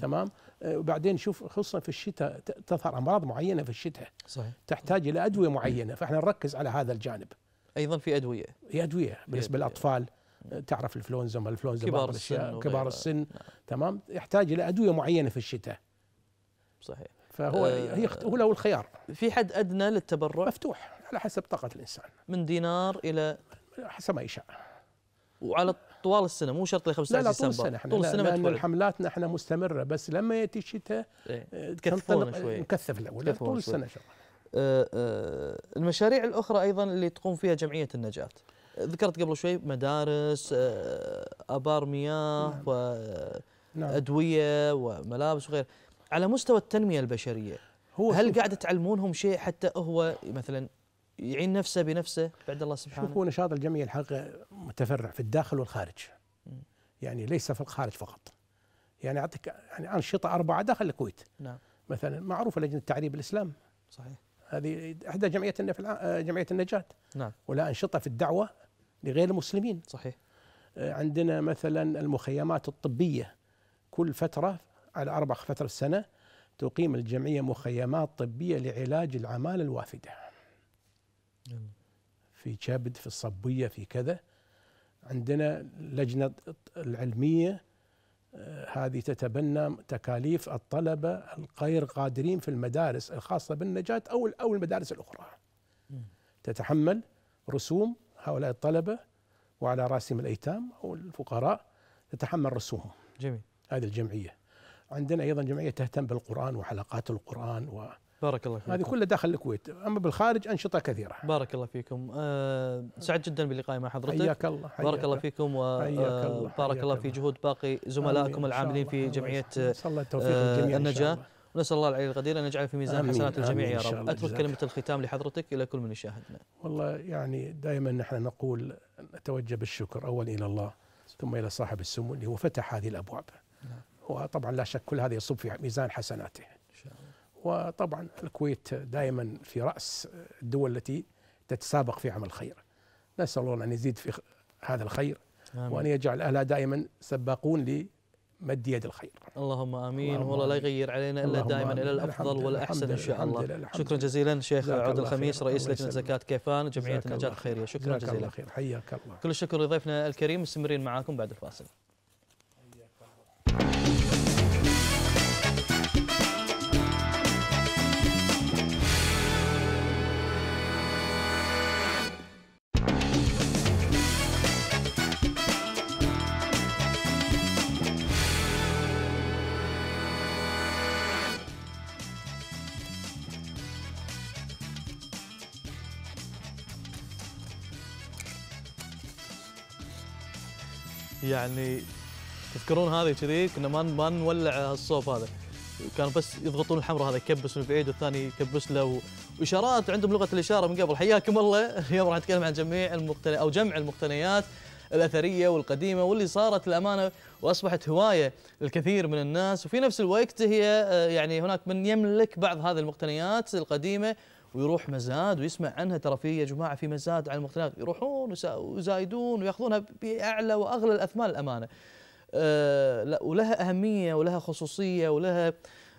تمام آه، وبعدين نشوف خصوصا في الشتاء تظهر امراض معينه في الشتاء صحيح تحتاج الى ادويه معينه فاحنا نركز على هذا الجانب ايضا في ادويه في ادويه بالنسبه للاطفال تعرف الانفلونزا ما الانفلونزا كبار السن كبار السن نعم. تمام يحتاج الى ادويه معينه في الشتاء صحيح فهو آه هو له الخيار في حد ادنى للتبرع مفتوح على حسب طاقه الانسان من دينار الى حسب ما يشاء وعلى طوال السنه مو شرط لخمس 25 ديسمبر لا, لا طول السنه احنا طول السنه لان حملاتنا احنا مستمره بس لما ياتي الشتاء ايه آه، تكثفون شوي نكثف الاول طول السنه شغل آه، آه، المشاريع الاخرى ايضا اللي تقوم فيها جمعيه النجاه ذكرت قبل شوي مدارس ابار مياه نعم. وادويه نعم. وملابس وغيره على مستوى التنميه البشريه هو هل قاعد تعلمونهم شيء حتى هو مثلا يعين نفسه بنفسه بعد الله سبحانه شوفوا نشاط الجمعيه الحقيقه متفرع في الداخل والخارج يعني ليس في الخارج فقط يعني اعطيك يعني انشطه اربعه داخل الكويت نعم مثلا معروفه لجنه تعريب الاسلام صحيح هذه احدى جمعيات النف... آه، جمعيه النجاه نعم ولا انشطه في الدعوه لغير المسلمين صحيح آه، عندنا مثلا المخيمات الطبيه كل فتره على اربع فتره السنه تقيم الجمعيه مخيمات طبيه لعلاج العمال الوافده في كبد في الصبيه في كذا عندنا لجنه العلميه آه، هذه تتبنى تكاليف الطلبه الغير قادرين في المدارس الخاصه بالنجاه او او المدارس الاخرى. تتحمل رسوم هؤلاء الطلبه وعلى راسهم الايتام او الفقراء تتحمل رسومهم. جميل. هذه الجمعيه. عندنا ايضا جمعيه تهتم بالقران وحلقات القران و بارك الله فيك هذه كلها داخل الكويت اما بالخارج انشطه كثيره بارك الله فيكم أه سعد جدا بلقائي مع حضرتك حياك الله حياك بارك الله فيكم وبارك آه، الله في جهود باقي زملائكم العاملين في جمعيه أه النجاه ونسال الله العلي القدير ان يجعل في ميزان حسنات الجميع يا رب اترك كلمه الختام لحضرتك الى كل من يشاهدنا والله يعني دائما نحن نقول نتوجه بالشكر اولا الى الله ثم الى صاحب السمو اللي هو فتح هذه الابواب نعم. وطبعا لا شك كل هذا يصب في ميزان حسناته وطبعا الكويت دائما في رأس الدول التي تتسابق في عمل الخير نسأل الله أن يزيد في هذا الخير آمين. وأن يجعل أهلها دائما سباقون لمد يد الخير اللهم امين والله لا يغير علينا الا دائما الى الافضل والاحسن ان شاء الله لله. شكرا جزيلا شيخ عبد الخميس رئيس لجنه زكاه كيفان جمعيه النجاه الخيريه شكرا جزيلا الله خير حياك الله كل الشكر لضيفنا الكريم مستمرين معاكم بعد الفاصل يعني تذكرون هذه كذي كنا ما ما نولع الصوف هذا كانوا بس يضغطون الحمراء هذا يكبس من بعيد والثاني يكبس له واشارات عندهم لغه الاشاره من قبل حياكم الله اليوم راح نتكلم عن جميع المقتنى او جمع المقتنيات الاثريه والقديمه واللي صارت الامانه واصبحت هوايه للكثير من الناس وفي نفس الوقت هي آه، يعني هناك من يملك بعض هذه المقتنيات القديمه ويروح مزاد ويسمع عنها ترى في يا جماعه في مزاد على المقتنيات يروحون ويزايدون وياخذونها باعلى واغلى الاثمان الامانه. آه، ولها اهميه ولها خصوصيه ولها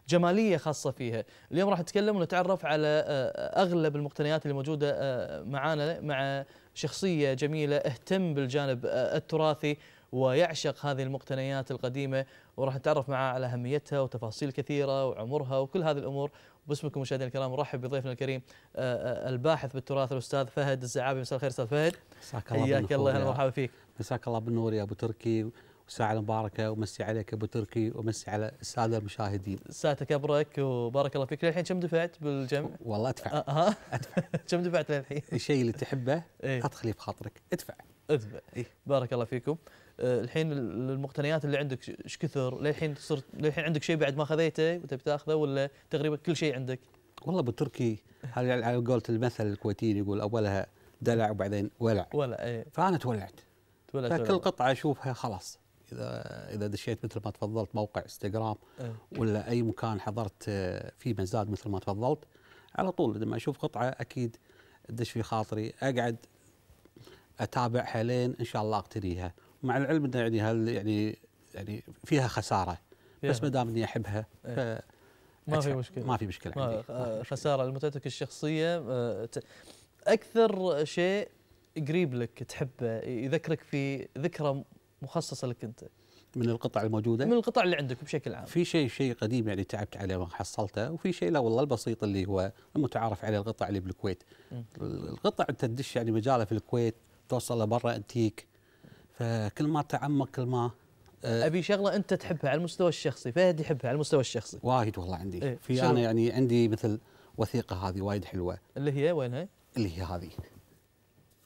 جماليه خاصه فيها، اليوم راح نتكلم ونتعرف على آه، اغلب المقتنيات اللي موجوده آه، معانا مع شخصيه جميله اهتم بالجانب التراثي ويعشق هذه المقتنيات القديمه وراح نتعرف معها على اهميتها وتفاصيل كثيره وعمرها وكل هذه الامور باسمكم مشاهدينا الكرام ارحب بضيفنا الكريم آه، آه، الباحث بالتراث الاستاذ فهد الزعابي مساء الخير استاذ فهد مساك الله حياك الله اهلا ومرحبا فيك مساك الله بالنور يا ابو تركي وساعة مباركة ومسي عليك ابو تركي ومسي على السادة المشاهدين. ساعتك ابرك وبارك الله فيك، للحين كم دفعت بالجمع؟ والله ادفع. أه ادفع. كم دفعت للحين؟ الشيء اللي تحبه إيه؟ ادخلي بخاطرك، ادفع. ادفع. إيه؟ بارك الله فيكم. آه، الحين المقتنيات اللي عندك ايش كثر؟ للحين صرت للحين عندك شيء بعد ما خذيته وتبي تاخذه ولا تقريبا كل شيء عندك؟ والله ابو تركي على قولة المثل الكويتي يقول اولها دلع وبعدين ولع ولع اي فانا تولعت تولعت فكل تولعت. قطعه اشوفها خلاص اذا اذا دشيت مثل ما تفضلت موقع انستغرام أه. ولا اي مكان حضرت آه، فيه مزاد مثل ما تفضلت على طول لما اشوف قطعه اكيد ادش في خاطري اقعد اتابعها لين ان شاء الله اقتنيها مع العلم انه يعني هل يعني يعني فيها خساره بس ما دام اني احبها إيه. ف ما في مشكله ما في مشكله ما خساره لمتعتك الشخصيه آه، اكثر شيء قريب لك تحبه يذكرك في ذكرى مخصصه لك انت من القطع الموجوده من القطع اللي عندك بشكل عام في شيء شيء قديم يعني تعبت عليه وحصلته حصلته وفي شيء لا والله البسيط اللي هو المتعارف عليه القطع اللي بالكويت م. القطع انت تدش يعني مجاله في الكويت توصل لبرا انتيك فكل ما تعمق كل ما آه، ابي شغله انت تحبها على المستوى الشخصي فهد يحبها على المستوى الشخصي وايد والله عندي إيه؟ في انا يعني عندي مثل وثيقه هذه وايد حلوه اللي هي وينها اللي هي هذه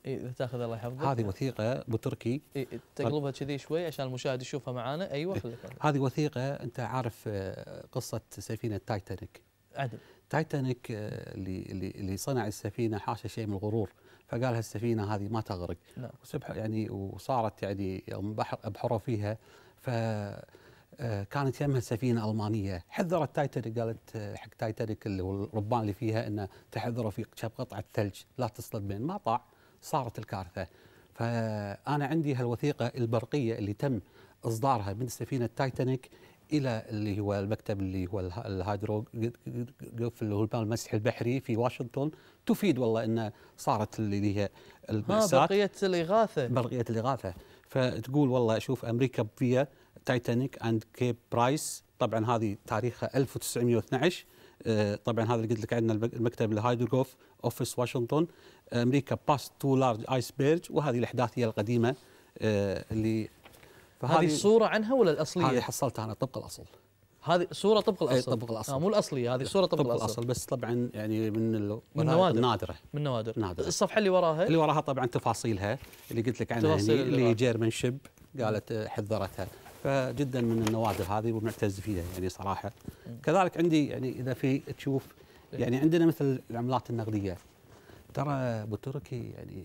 إيه تاخذ الله يحفظك هذه وثيقه ابو تركي إيه،, إيه تقلبها كذي شوي عشان المشاهد يشوفها معانا ايوه إيه هذه وثيقه انت عارف آه، قصه سفينه تايتانيك عدل تايتانيك آه، اللي اللي صنع السفينه حاشا شيء من الغرور فقال هالسفينه هذه ما تغرق نعم. وسبح يعني وصارت يعني يوم ابحروا فيها ف آه، كانت يمها سفينه المانيه حذرت تايتانيك قالت آه، حق تايتانيك اللي هو الربان اللي فيها انه تحذروا في قطعه ثلج لا تصطدمين ما طاع صارت الكارثه فانا عندي هالوثيقه البرقيه اللي تم اصدارها من سفينه تايتانيك الى اللي هو المكتب اللي هو الهيدروغراف اللي هو المسح البحري في واشنطن تفيد والله ان صارت اللي هي المأساة بقيه الاغاثه بقيه الاغاثه فتقول والله اشوف امريكا فيا تايتانيك اند كيب برايس طبعا هذه تاريخها 1912 آه، طبعا هذا اللي قلت لك عندنا المكتب الهايدروغوف اوفيس واشنطن امريكا باست تو لارج ايسبيرج وهذه الاحداث هي القديمه آه، اللي فهذه الصوره عنها ولا الاصليه؟ هذه حصلتها انا طبق الاصل هذه صوره طبق إيه، الاصل طبق الاصل آه مو الاصليه هذه إيه، صوره طبق, طبق الأصل. الاصل بس طبعا يعني من من نوادر نادره من نوادر نادرة. الصفحه اللي وراها اللي وراها طبعا تفاصيلها اللي قلت لك عنها هني اللي جيرمن شيب قالت آه، حذرتها فجدا من النوادر هذه ومعتز فيها يعني صراحه كذلك عندي يعني اذا في تشوف إيه. يعني عندنا مثل العملات النقديه ترى ابو تركي يعني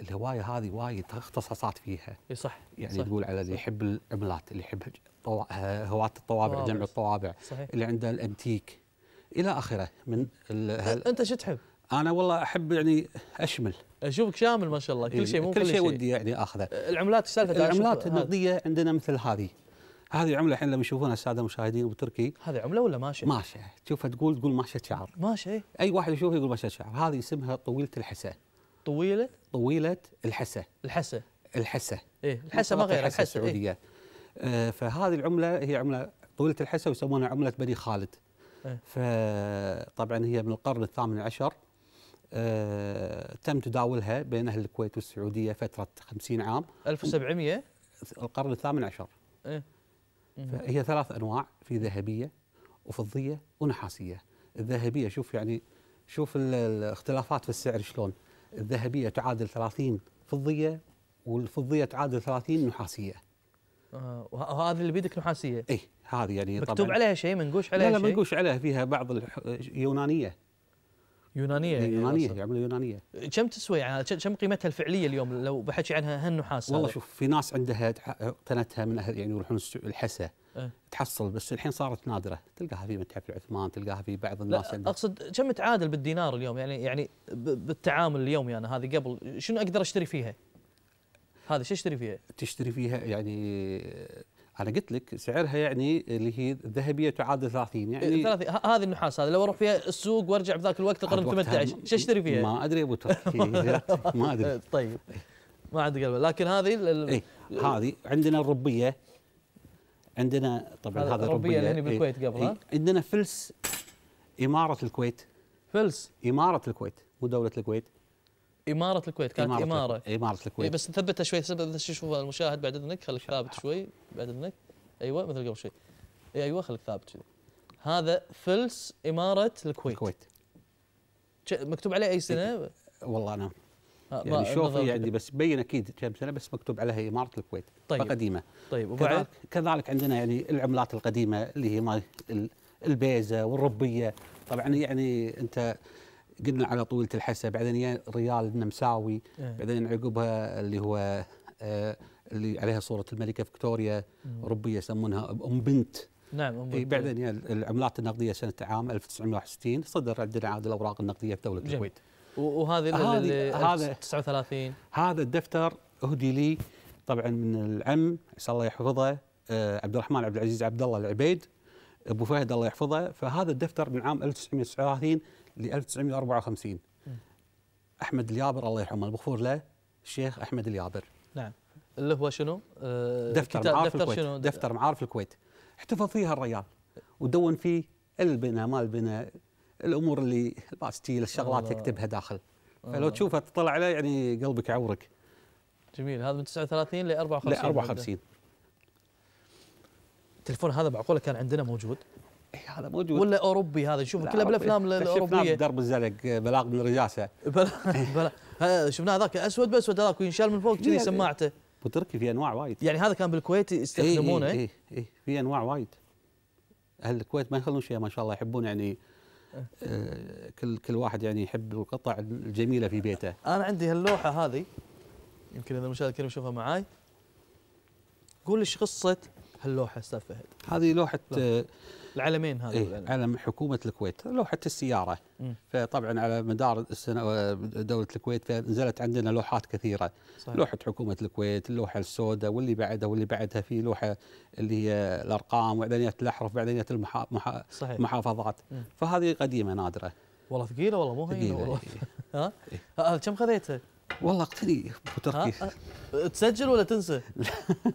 الهوايه هذه وايد اختصاصات فيها اي صح يعني صح تقول على اللي يحب العملات اللي يحب هواة الطوابع جمع الطوابع صحيح. اللي عنده الانتيك الى اخره من انت شو تحب؟ انا والله احب يعني اشمل اشوفك شامل ما شاء الله كل يعني شيء مو كل شيء ودي يعني اخذه العملات السالفه العملات النقديه عندنا مثل هذه هذه عمله الحين لما يشوفونها الساده المشاهدين بتركي هذه عمله ولا ماشيه؟ ماشيه تشوفها تقول تقول ماشيه شعر ماشيه اي واحد يشوفها يقول ماشيه شعر هذه اسمها طويله الحساء طويله طويله الحسه الحسه الحسه ايه الحسه ما غير الحسه السعوديه إيه؟ آه فهذه العمله هي عمله طويله الحسه ويسمونها عمله بني خالد إيه؟ فطبعا هي من القرن الثامن عشر آه تم تداولها بين اهل الكويت والسعوديه فتره 50 عام 1700 القرن الثامن عشر إيه؟ فهي ثلاث انواع في ذهبيه وفضيه ونحاسيه الذهبيه شوف يعني شوف الاختلافات في السعر شلون الذهبيه تعادل 30 فضيه والفضيه تعادل 30 نحاسيه. آه وهذه اللي بيدك نحاسيه؟ اي هذه يعني مكتوب طبعًا عليها شيء منقوش عليها لا لا منقوش عليها فيها بعض يونانيه يونانيه إيه، يونانيه عملة يعني يونانيه كم تسوي يعني كم قيمتها الفعليه اليوم لو بحكي عنها هالنحاس والله شوف في ناس عندها قناتها من اهل يعني يروحون الحسا أه. تحصل بس الحين صارت نادره تلقاها في متحف العثمان تلقاها في بعض الناس لا اقصد كم تعادل بالدينار اليوم يعني يعني بالتعامل اليومي يعني، انا هذه قبل شنو اقدر اشتري فيها؟ هذا شو اشتري فيها؟ تشتري فيها يعني انا قلت لك سعرها يعني اللي هي ذهبيه تعادل 30 يعني إيه، ثلاثي هذه النحاس هذه لو اروح فيها السوق وارجع بذاك الوقت القرن 18 شو اشتري فيها؟ ما ادري ابو تركي ما ادري طيب ما عندي قلب لكن هذه ايه هذه عندنا الربيه عندنا طبعا هذا الربية اللي هنا بالكويت قبل إيه عندنا فلس إمارة الكويت فلس إمارة الكويت مو دولة الكويت إمارة الكويت كانت إمارة إمارة, إمارة الكويت إيه بس ثبتها شوي ثبتها شوي شوف المشاهد بعد إذنك خليك ثابت شوي بعد إذنك أيوه مثل قبل شوي إيه، أيوه خليك ثابت شوي هذا فلس إمارة الكويت الكويت مكتوب عليه أي سنة؟ والله أنا يعني شوف يعني بس بين اكيد كم سنه بس مكتوب عليها اماره الكويت طيب فقديمه طيب كذلك, كذلك عندنا يعني العملات القديمه اللي هي البيزه والربيه طبعا يعني انت قلنا على طويله الحسا بعدين ريال النمساوي إيه. بعدين عقبها اللي هو آه اللي عليها صوره الملكه فيكتوريا ربيه يسمونها ام بنت نعم أم إيه، بنت بعدين العملات النقديه سنه عام 1961 صدر عندنا عاد الاوراق النقديه في دوله الكويت وهذه اللي هذا 39 هذا الدفتر اهدي لي طبعا من العم عسى الله يحفظه آه، عبد الرحمن عبد العزيز عبد الله العبيد ابو فهد الله يحفظه فهذا الدفتر من عام 1939 ل 1954 احمد اليابر الله يرحمه المغفور له الشيخ احمد اليابر نعم اللي هو شنو؟ آه دفتر معارف دفتر الكويت شنو؟ دفتر معارف الكويت احتفظ فيها الريال ودون فيه البناء ما البناء الامور اللي الباستيل الشغلات آه. يكتبها داخل آه. فلو تشوفها تطلع عليه يعني قلبك يعورك جميل هذا من 39 ل 54 ل 54 التليفون هذا معقوله كان عندنا موجود؟ اي هذا موجود ولا اوروبي هذا نشوفه كله بالافلام الاوروبيه شفناه بدرب الزلق بلاغ من الرجاسه شفناه هذاك اسود باسود هذاك وينشال من فوق كذي سماعته ابو تركي في انواع وايد يعني هذا كان بالكويت يستخدمونه اي اي في انواع وايد اهل الكويت ما يخلون شيء ما شاء الله يحبون يعني كل كل واحد يعني يحب القطع الجميله في بيته انا عندي هاللوحه هذه يمكن اذا المشاهد الكريم يشوفها معاي قول ايش قصه هاللوحه استاذ فهد هذه لوحه, لوحة. العلمين هذول إيه علم حكومه الكويت لوحه السياره فطبعا على مدار السنة آه، دوله الكويت فنزلت عندنا لوحات كثيره صحيح. لوحه حكومه الكويت اللوحه السوداء واللي بعدها واللي بعدها في لوحه اللي هي الارقام واعلانيات الاحرف واعلانيات المحافظات فهذه قديمه نادره والله ثقيله والله مو هينه والله إيه. ها إيه. كم خذيتها؟ والله اقتني تركي تسجل ولا تنسى؟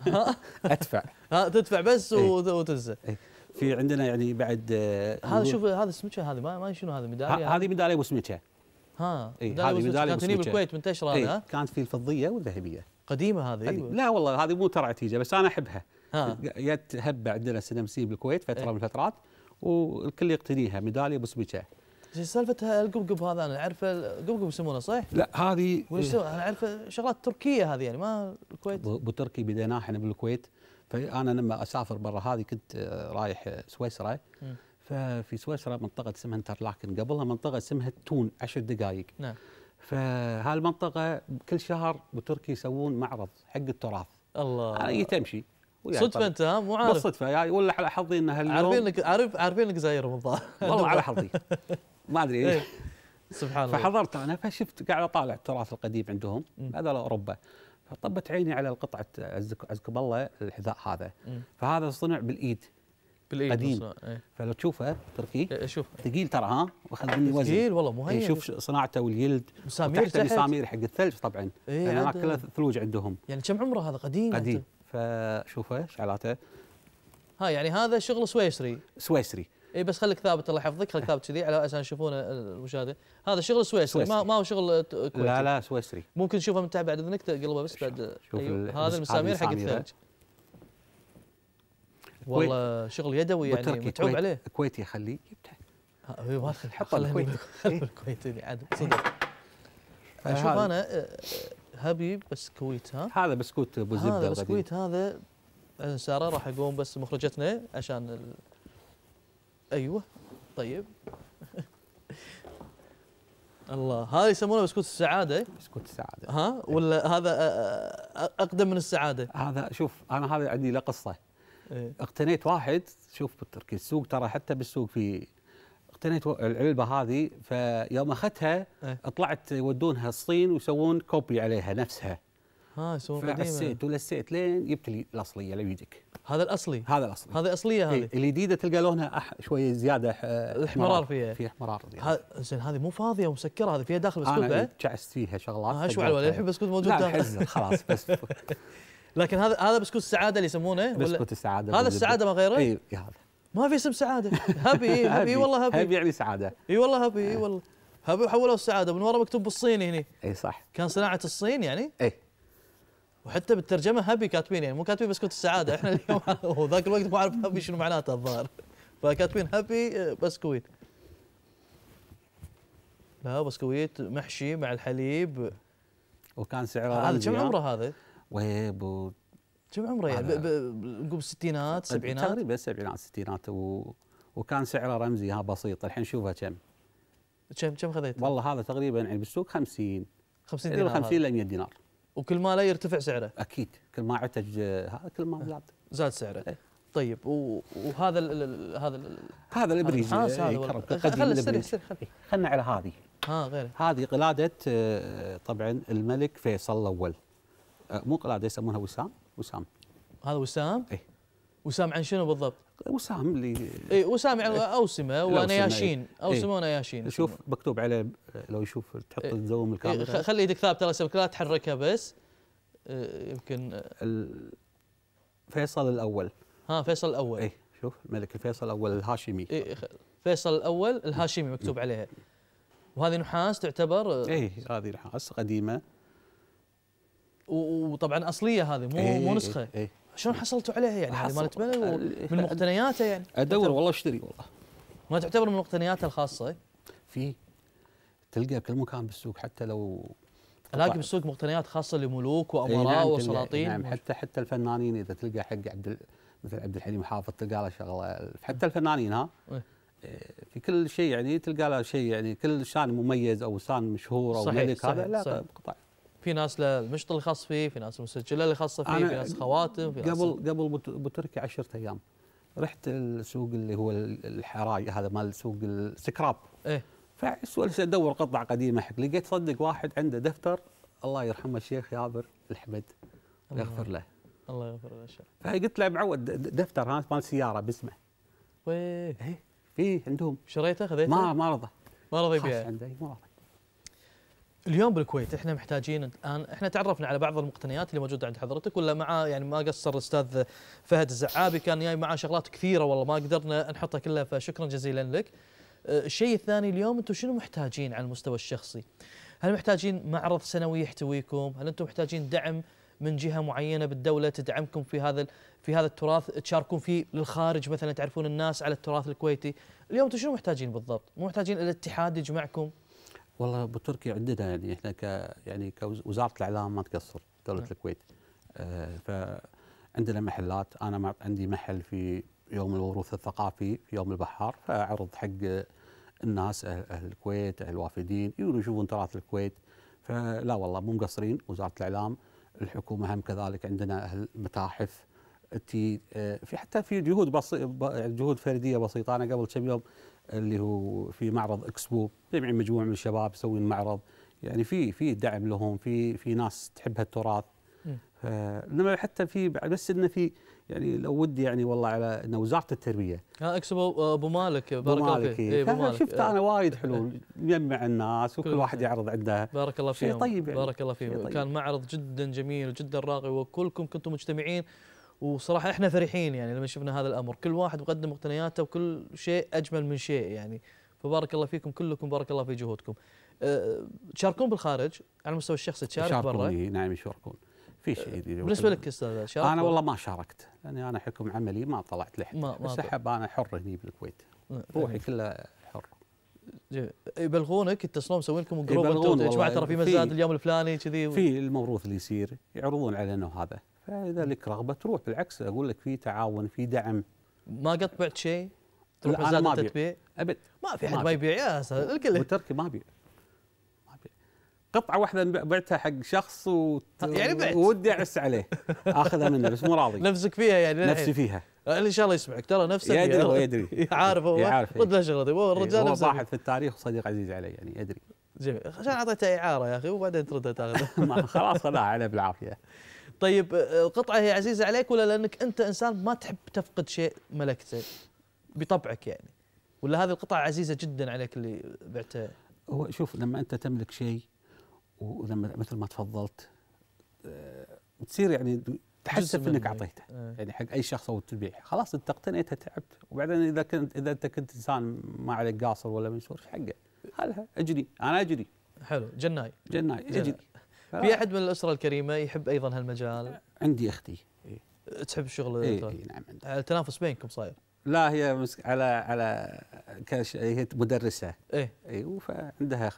ادفع ها تدفع بس إيه. وتنسى إيه. في عندنا يعني بعد آه، هذا شوف هذا سمكه هذه ما شنو هذا ميداليه هذه ميداليه وسمكه ها إيه، هذه ميداليه كانت هنا بالكويت منتشره إيه كانت في الفضيه والذهبيه قديمه هذه قديم. أيوة. لا والله هذه مو ترى عتيجه بس انا احبها جت هبه عندنا سنه بالكويت فتره إيه؟ من الفترات والكل يقتنيها ميداليه بسمكه سالفه القبقب هذا انا اعرفه القبقب يسمونه صح؟ لا هذه إيه. انا اعرفه شغلات تركيه هذه يعني ما الكويت بو تركي بديناها احنا بالكويت فانا لما اسافر برا هذه كنت آه، رايح آه، سويسرا ففي سويسرا منطقه اسمها انترلاكن قبلها منطقه اسمها تون عشر دقائق نعم فهالمنطقه كل شهر بتركيا يسوون معرض حق التراث الله انا يعني جيت امشي صدفه انت ها مو عارف بالصدفه يعني ولا على حظي ان هاليوم عارفين انك عارف عارفين انك زايرهم والله على حظي ما ادري إيه. سبحان الله فحضرت انا فشفت قاعد اطالع التراث القديم عندهم هذا اوروبا طبت عيني على القطعه أزكب الله الحذاء هذا فهذا صنع بالايد بالايد قديم ايه. فلو تشوفه تركي إيه، شوف ثقيل ترى ها واخذ مني وزن ثقيل والله مو هين إيه، شوف صناعته واليلد مسامير تحت المسامير حق الثلج طبعا ايه لان يعني هناك كلها ثلوج عندهم يعني كم عمره هذا قديم قديم فشوفه شعلاته ها يعني هذا شغل سويسري سويسري اي بس خليك ثابت الله يحفظك خليك ثابت كذي على اساس يشوفون المشاهدين هذا شغل سويسري, ما, ما هو شغل كويتي لا لا سويسري ممكن تشوفه متى بعد اذنك تقلبه بس بعد شوف أيوه. هذا المسامير حق الثلج والله شغل يدوي يعني متعوب عليه كويتي خليه يبتعد ما حط الكويتي الكويتي عاد صدق اشوف آه، انا هبي آه، آه، بسكويت ها هذا بسكوت ابو زبده هذا بسكويت هذا ساره راح اقوم بس مخرجتنا عشان ايوه طيب الله هذا يسمونه بسكوت السعاده بسكوت السعاده ها ولا إيه. هذا اقدم من السعاده هذا شوف انا هذا عندي له قصه إيه؟ اقتنيت واحد شوف بالتركي السوق ترى حتى بالسوق في اقتنيت العلبه هذه فيوم اخذتها إيه؟ طلعت يودونها الصين ويسوون كوبي عليها نفسها ها يسوون قديمه فعسيت ولسيت لين جبت لي الاصليه يجيك هذا الاصلي هذا الاصلي إيه، هذه اصليه هذه الجديده تلقى لونها أح... شويه زياده احمرار فيها في احمرار زين هذه مو فاضيه ومسكره هذه فيها داخل بسكوت انا تعست فيها شغلات ها شو على الحين بسكوت موجود داخل خلاص بس لكن هذا هذا بسكوت السعاده اللي يسمونه بسكوت السعاده هذا السعاده ما غيره؟ اي هذا ما في اسم سعاده هبي هبي إيه، إيه، والله هبي هبي يعني سعاده اي والله هبي اي والله هبي حولوه السعاده من ورا مكتوب بالصيني هنا اي صح كان صناعه الصين يعني؟ اي وحتى بالترجمه هابي كاتبين يعني مو كاتبين بسكوت السعاده احنا اليوم وذاك الوقت ما اعرف هابي شنو معناته الظاهر فكاتبين هابي آه، بسكويت لا بسكويت محشي مع الحليب وكان سعره هذا كم عمره هذا؟ ويب كم عمره يعني نقول بالستينات سبعينات تقريبا السبعينات ستينات و... وكان سعره رمزي ها بسيط الحين شوفها كم كم كم خذيت؟ والله هذا تقريبا يعني بالسوق 50 50 دينار 50 ل 100 دينار وكل ما لا يرتفع سعره اكيد كل ما عتج هذا كل ما زاد زاد سعره إيه. طيب وهذا هذا الـ هذا الابريزي هذا الابريز إيه، خل استريح خلنا على هذه ها غير هذه قلاده آه، طبعا الملك فيصل الاول آه، مو قلاده يسمونها وسام وسام هذا وسام؟ اي وسام عن شنو بالضبط؟ وسام اللي اي وسام يعني إيه. اوسمه ونياشين اوسمه إيه. ونياشين إيه، شوف مكتوب عليه لو يشوف تحط الزوم الكاميرا خلي يدك ثابته على لا تحركها بس يمكن فيصل الاول ها فيصل الاول اي شوف الملك الفيصل الاول الهاشمي اي فيصل الاول الهاشمي مكتوب عليها وهذه نحاس تعتبر اي هذه نحاس قديمه وطبعا اصليه هذه مو مو نسخه إيه إيه شلون حصلتوا عليها يعني هذه مالت من مقتنياته يعني ادور والله اشتري والله ما تعتبر من مقتنياته الخاصه في تلقى بكل مكان بالسوق حتى لو الاقي بالسوق مقتنيات خاصه لملوك نعم، وامراء نعم وسلاطين نعم حتى حتى الفنانين اذا تلقى حق عبد مثل عبد الحليم حافظ تلقى له شغله حتى الفنانين ها في كل شيء يعني تلقى له شيء يعني كل شان مميز او شان مشهور او صحيح ملك صحيح هذا لا قطع في ناس للمشط الخاص فيه في ناس المسجله اللي خاصه فيه في ناس خواتم في قبل ناس قبل تركي 10 ايام رحت السوق اللي هو الحراي هذا مال سوق السكراب ايه فسولت ادور قطع قديمه حق لقيت صدق واحد عنده دفتر الله يرحمه الشيخ يابر الحمد يغفر له الله يغفر له الشيخ فقلت له معود دفتر ها مال سياره باسمه ويه ايه عندهم شريته خذيته ما ما رضى ما رضى يبيعه عنده إيه، ما رضى اليوم بالكويت احنا محتاجين الان احنا تعرفنا على بعض المقتنيات اللي موجوده عند حضرتك ولا مع يعني ما قصر الاستاذ فهد الزعابي كان جاي يعني معاه شغلات كثيره والله ما قدرنا نحطها كلها فشكرا جزيلا لك. أه، الشيء الثاني اليوم انتم شنو محتاجين على المستوى الشخصي؟ هل محتاجين معرض سنوي يحتويكم؟ هل انتم محتاجين دعم من جهه معينه بالدوله تدعمكم في هذا في هذا التراث تشاركون فيه للخارج مثلا تعرفون الناس على التراث الكويتي؟ اليوم انتم شنو محتاجين بالضبط؟ مو محتاجين الاتحاد يجمعكم؟ والله بتركيا عندنا يعني احنا ك يعني كوزاره الاعلام ما تقصر دوله نعم. الكويت آه فعندنا محلات انا عندي محل في يوم الوروث الثقافي في يوم البحار فاعرض حق الناس اهل الكويت اهل الوافدين يجون يشوفون تراث الكويت فلا والله مو مقصرين وزاره الاعلام الحكومه هم كذلك عندنا اهل تي آه، في حتى في جهود بسيطه جهود فرديه بسيطه انا قبل كم يوم اللي هو في معرض اكسبو جمع مجموعه من الشباب يسوون معرض يعني في في دعم لهم في في ناس تحب هالتراث انما حتى في بس انه في يعني لو ودي يعني والله على ان وزاره التربيه ها آه، اكسبو آه، ابو مالك بارك الله فيك إيه، ابو إيه، مالك شفت انا وايد حلو يجمع الناس وكل واحد يعرض عنده بارك الله فيهم طيب يعني بارك الله فيهم طيب. كان معرض جدا جميل جدا راقي وكلكم كنتم مجتمعين وصراحه احنا فرحين يعني لما شفنا هذا الامر كل واحد مقدم مقتنياته وكل شيء اجمل من شيء يعني فبارك الله فيكم كلكم بارك الله في جهودكم أه تشاركون بالخارج على المستوى الشخصي تشارك برا نعم يشاركون في شيء بالنسبه لك استاذ شارك انا والله ما شاركت لاني انا حكم عملي ما طلعت لحد ما بس احب انا حر هني بالكويت روحي كلها حر يبلغونك يتصلون مسوين لكم جروب يا جماعه ترى في مزاد اليوم الفلاني كذي في الموروث اللي يصير يعرضون علينا هذا لك رغبه تروح بالعكس اقول لك في تعاون في دعم ما قط بعت شيء تروح لا أنا ما تبيع ابد ما في حد ما يبيع يا الكل وتركي ما ابيع قطعه واحده بعتها حق شخص وت... يعني بعت ودي اعس عليه اخذها منه بس مو راضي نفسك فيها يعني نفسي فيها ان شاء الله يسمعك ترى نفسك يدري يعني. هو يدري عارف هو عارف رد له شغلتي إيه، هو الرجال هو صاحب في التاريخ وصديق عزيز علي يعني يدري جميل عشان اعطيته اعاره يا اخي وبعدين تردها تاخذها خلاص خلاها عليه بالعافيه طيب آه، القطعه هي عزيزه عليك ولا لانك انت انسان ما تحب تفقد شيء ملكته بطبعك يعني ولا هذه القطعه عزيزه جدا عليك اللي بعتها هو شوف لما انت تملك شيء ولما مثل ما تفضلت آه، تصير يعني تحسف انك اعطيته آه. يعني حق اي شخص او تبيع خلاص انت اقتنيته تعبت وبعدين اذا كنت اذا انت كنت انسان ما عليك قاصر ولا منشور ايش حقه؟ هلها اجري انا اجري حلو جناي جناي اجري في احد من الاسره الكريمه يحب ايضا هالمجال؟ عندي اختي إيه؟ تحب الشغل إيه إيه نعم عندي. التنافس بينكم صاير لا هي مسك على على كاش... هي مدرسه ايه اي فعندها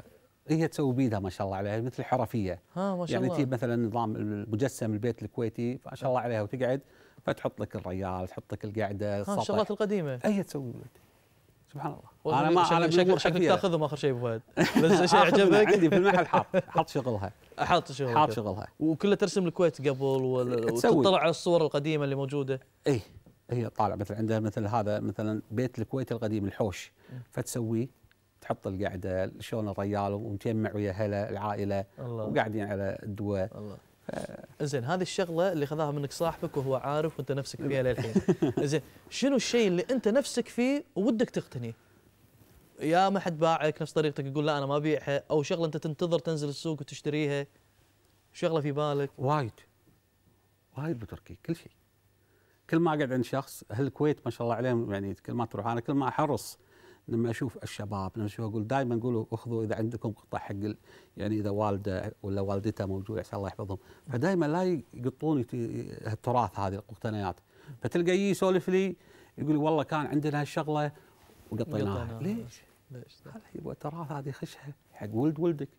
هي تسوي بيدها ما شاء الله عليها مثل الحرفيه ها ما شاء يعني الله يعني تجيب مثلا نظام المجسم البيت الكويتي ما شاء الله عليها وتقعد فتحط لك الريال تحط لك القعده السطح الشغلات القديمه اي تسوي سبحان الله انا ما انا شكلك شكل تاخذهم اخر شيء ابو فهد بس شيء عجبك عندي في المحل حاط حاط شغلها حاط شغلها حاط شغلها وكلها ترسم الكويت قبل إيه، وتطلع على الصور القديمه اللي موجوده اي هي إيه، طالع مثل عندها مثل هذا مثلا بيت الكويت القديم الحوش إيه. فتسويه تحط القعده شلون الرجال ومجمع ويا هلا العائله الله وقاعدين على الدواء الله آه، زين هذه الشغله اللي خذاها منك صاحبك وهو عارف وانت نفسك فيها للحين زين شنو الشيء اللي انت نفسك فيه وودك تقتنيه يا ما حد باعك نفس طريقتك يقول لا انا ما ابيعها او شغله انت تنتظر تنزل السوق وتشتريها شغله في بالك وايد وايد بتركي كل شيء كل ما اقعد عند شخص اهل الكويت ما شاء الله عليهم يعني كل ما تروح انا كل ما احرص لما اشوف الشباب لما اشوف اقول دائما قولوا اخذوا اذا عندكم قطع حق يعني اذا والده ولا والدته موجوده عسى الله يحفظهم فدائما لا يقطون التراث هذه فتلقى يجي يسولف لي يقول والله كان عندنا هالشغله وقطيناها ليش؟ ليش؟ يبغى تراث هذه خشها حق ولد ولدك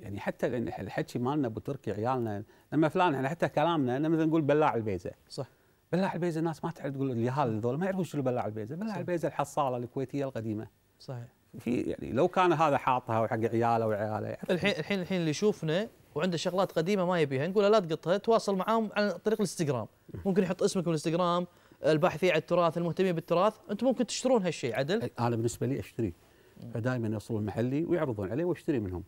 يعني حتى الحكي مالنا ابو تركي عيالنا لما فلان احنا يعني حتى كلامنا مثلا نقول بلاع البيزه صح بلاع البيزه الناس ما تعرف تقول اليهال ذول ما يعرفون شنو بلاع البيزه، بلاع البيزه الحصاله الكويتيه القديمه. صحيح. في يعني لو كان هذا حاطها وحق عياله وعياله يعني. الحين الحين الحين اللي يشوفنا وعنده شغلات قديمه ما يبيها نقول لا تقطها تواصل معاهم عن طريق الانستغرام ممكن يحط اسمك بالانستغرام الباحثين عن التراث المهتمين بالتراث انتم ممكن تشترون هالشيء عدل انا بالنسبه لي اشتري فدائما يوصلوا محلي ويعرضون عليه واشتري منهم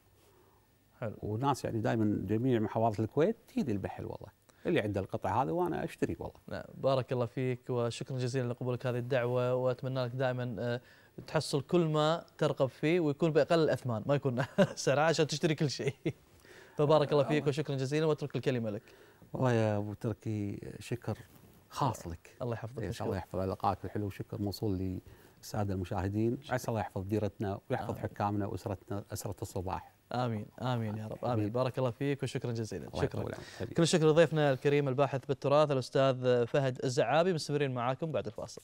حلو وناس يعني دائما جميع محافظات الكويت تجي البحل والله اللي عنده القطع هذا وانا اشتري والله نعم بارك الله فيك وشكرا جزيلا لقبولك هذه الدعوه واتمنى لك دائما آه، تحصل كل ما ترغب فيه ويكون باقل الاثمان ما يكون سعر عشان تشتري كل شيء فبارك الله فيك وشكرا جزيلا واترك الكلمه لك والله يا ابو تركي شكر خاص لك الله يحفظك ان إيه، شاء الله يحفظ علاقاتك الحلوه وشكر موصول للساده المشاهدين عسى الله يحفظ ديرتنا ويحفظ آه. حكامنا واسرتنا اسره الصباح امين امين يا رب امين بارك الله فيك وشكرا جزيلا شكرا كل الشكر لضيفنا الكريم الباحث بالتراث الاستاذ فهد الزعابي مستمرين معاكم بعد الفاصل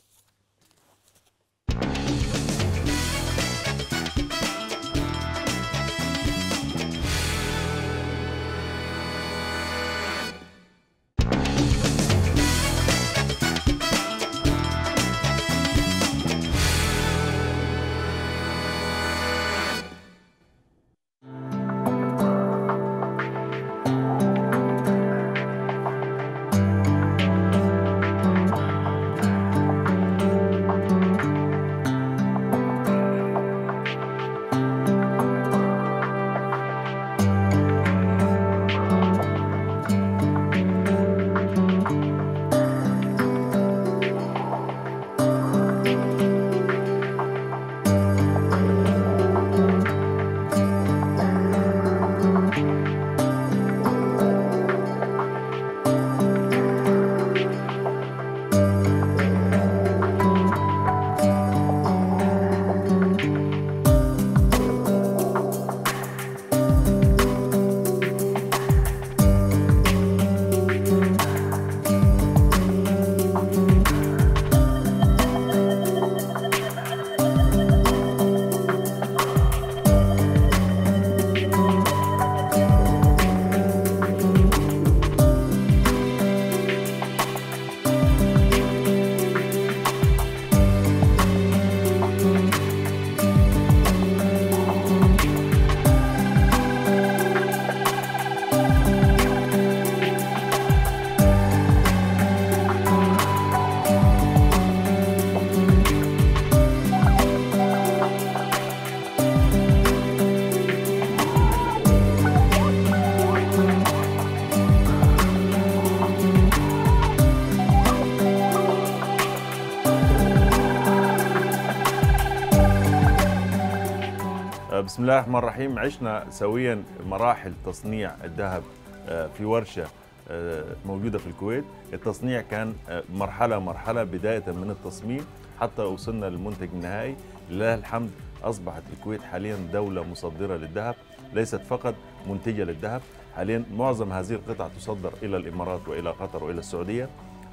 بسم الله الرحمن الرحيم عشنا سويا مراحل تصنيع الذهب آه، في ورشه آه، موجوده في الكويت التصنيع كان آه، مرحله مرحله بدايه من التصميم حتى وصلنا للمنتج النهائي لله الحمد اصبحت الكويت حاليا دوله مصدره للذهب ليست فقط منتجه للذهب حاليا معظم هذه القطع تصدر الى الامارات والى قطر والى السعوديه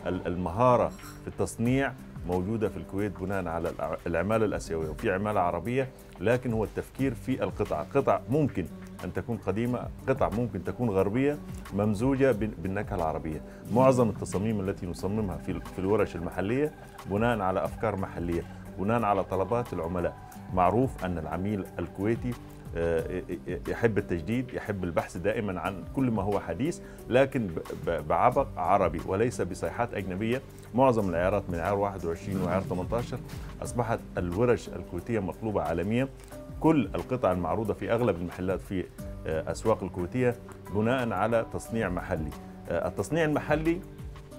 المهاره في التصنيع موجودة في الكويت بناء على العمالة الأسيوية وفي عمالة عربية لكن هو التفكير في القطع قطع ممكن أن تكون قديمة قطع ممكن تكون غربية ممزوجة بالنكهة العربية معظم التصاميم التي نصممها في الورش المحلية بناء على أفكار محلية بناء على طلبات العملاء معروف أن العميل الكويتي آه، يحب التجديد يحب البحث دائما عن كل ما هو حديث لكن بعبق عربي وليس بصيحات أجنبية معظم العيارات من عيار 21 وعيار 18 أصبحت الورش الكويتية مطلوبة عالميا كل القطع المعروضة في أغلب المحلات في آه، أسواق الكويتية بناء على تصنيع محلي آه، التصنيع المحلي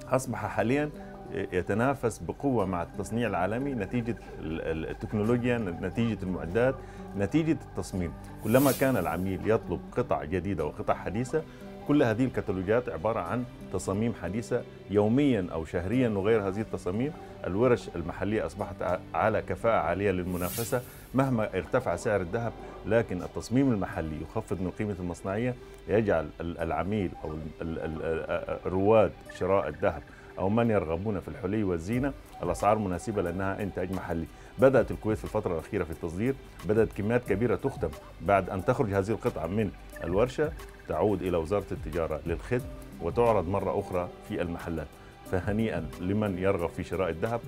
أصبح حاليا يتنافس بقوه مع التصنيع العالمي نتيجه التكنولوجيا نتيجه المعدات نتيجه التصميم كلما كان العميل يطلب قطع جديده وقطع حديثه كل هذه الكتالوجات عبارة عن تصاميم حديثة يوميا أو شهريا نغير هذه التصاميم الورش المحلية أصبحت على كفاءة عالية للمنافسة مهما ارتفع سعر الذهب لكن التصميم المحلي يخفض من قيمة المصنعية يجعل العميل أو رواد شراء الذهب أو من يرغبون في الحلي والزينة الأسعار مناسبة لأنها إنتاج محلي بدأت الكويت في الفترة الأخيرة في التصدير بدأت كميات كبيرة تختم بعد أن تخرج هذه القطعة من الورشة تعود إلى وزارة التجارة للخد وتعرض مرة أخرى في المحلات فهنيئا لمن يرغب في شراء الذهب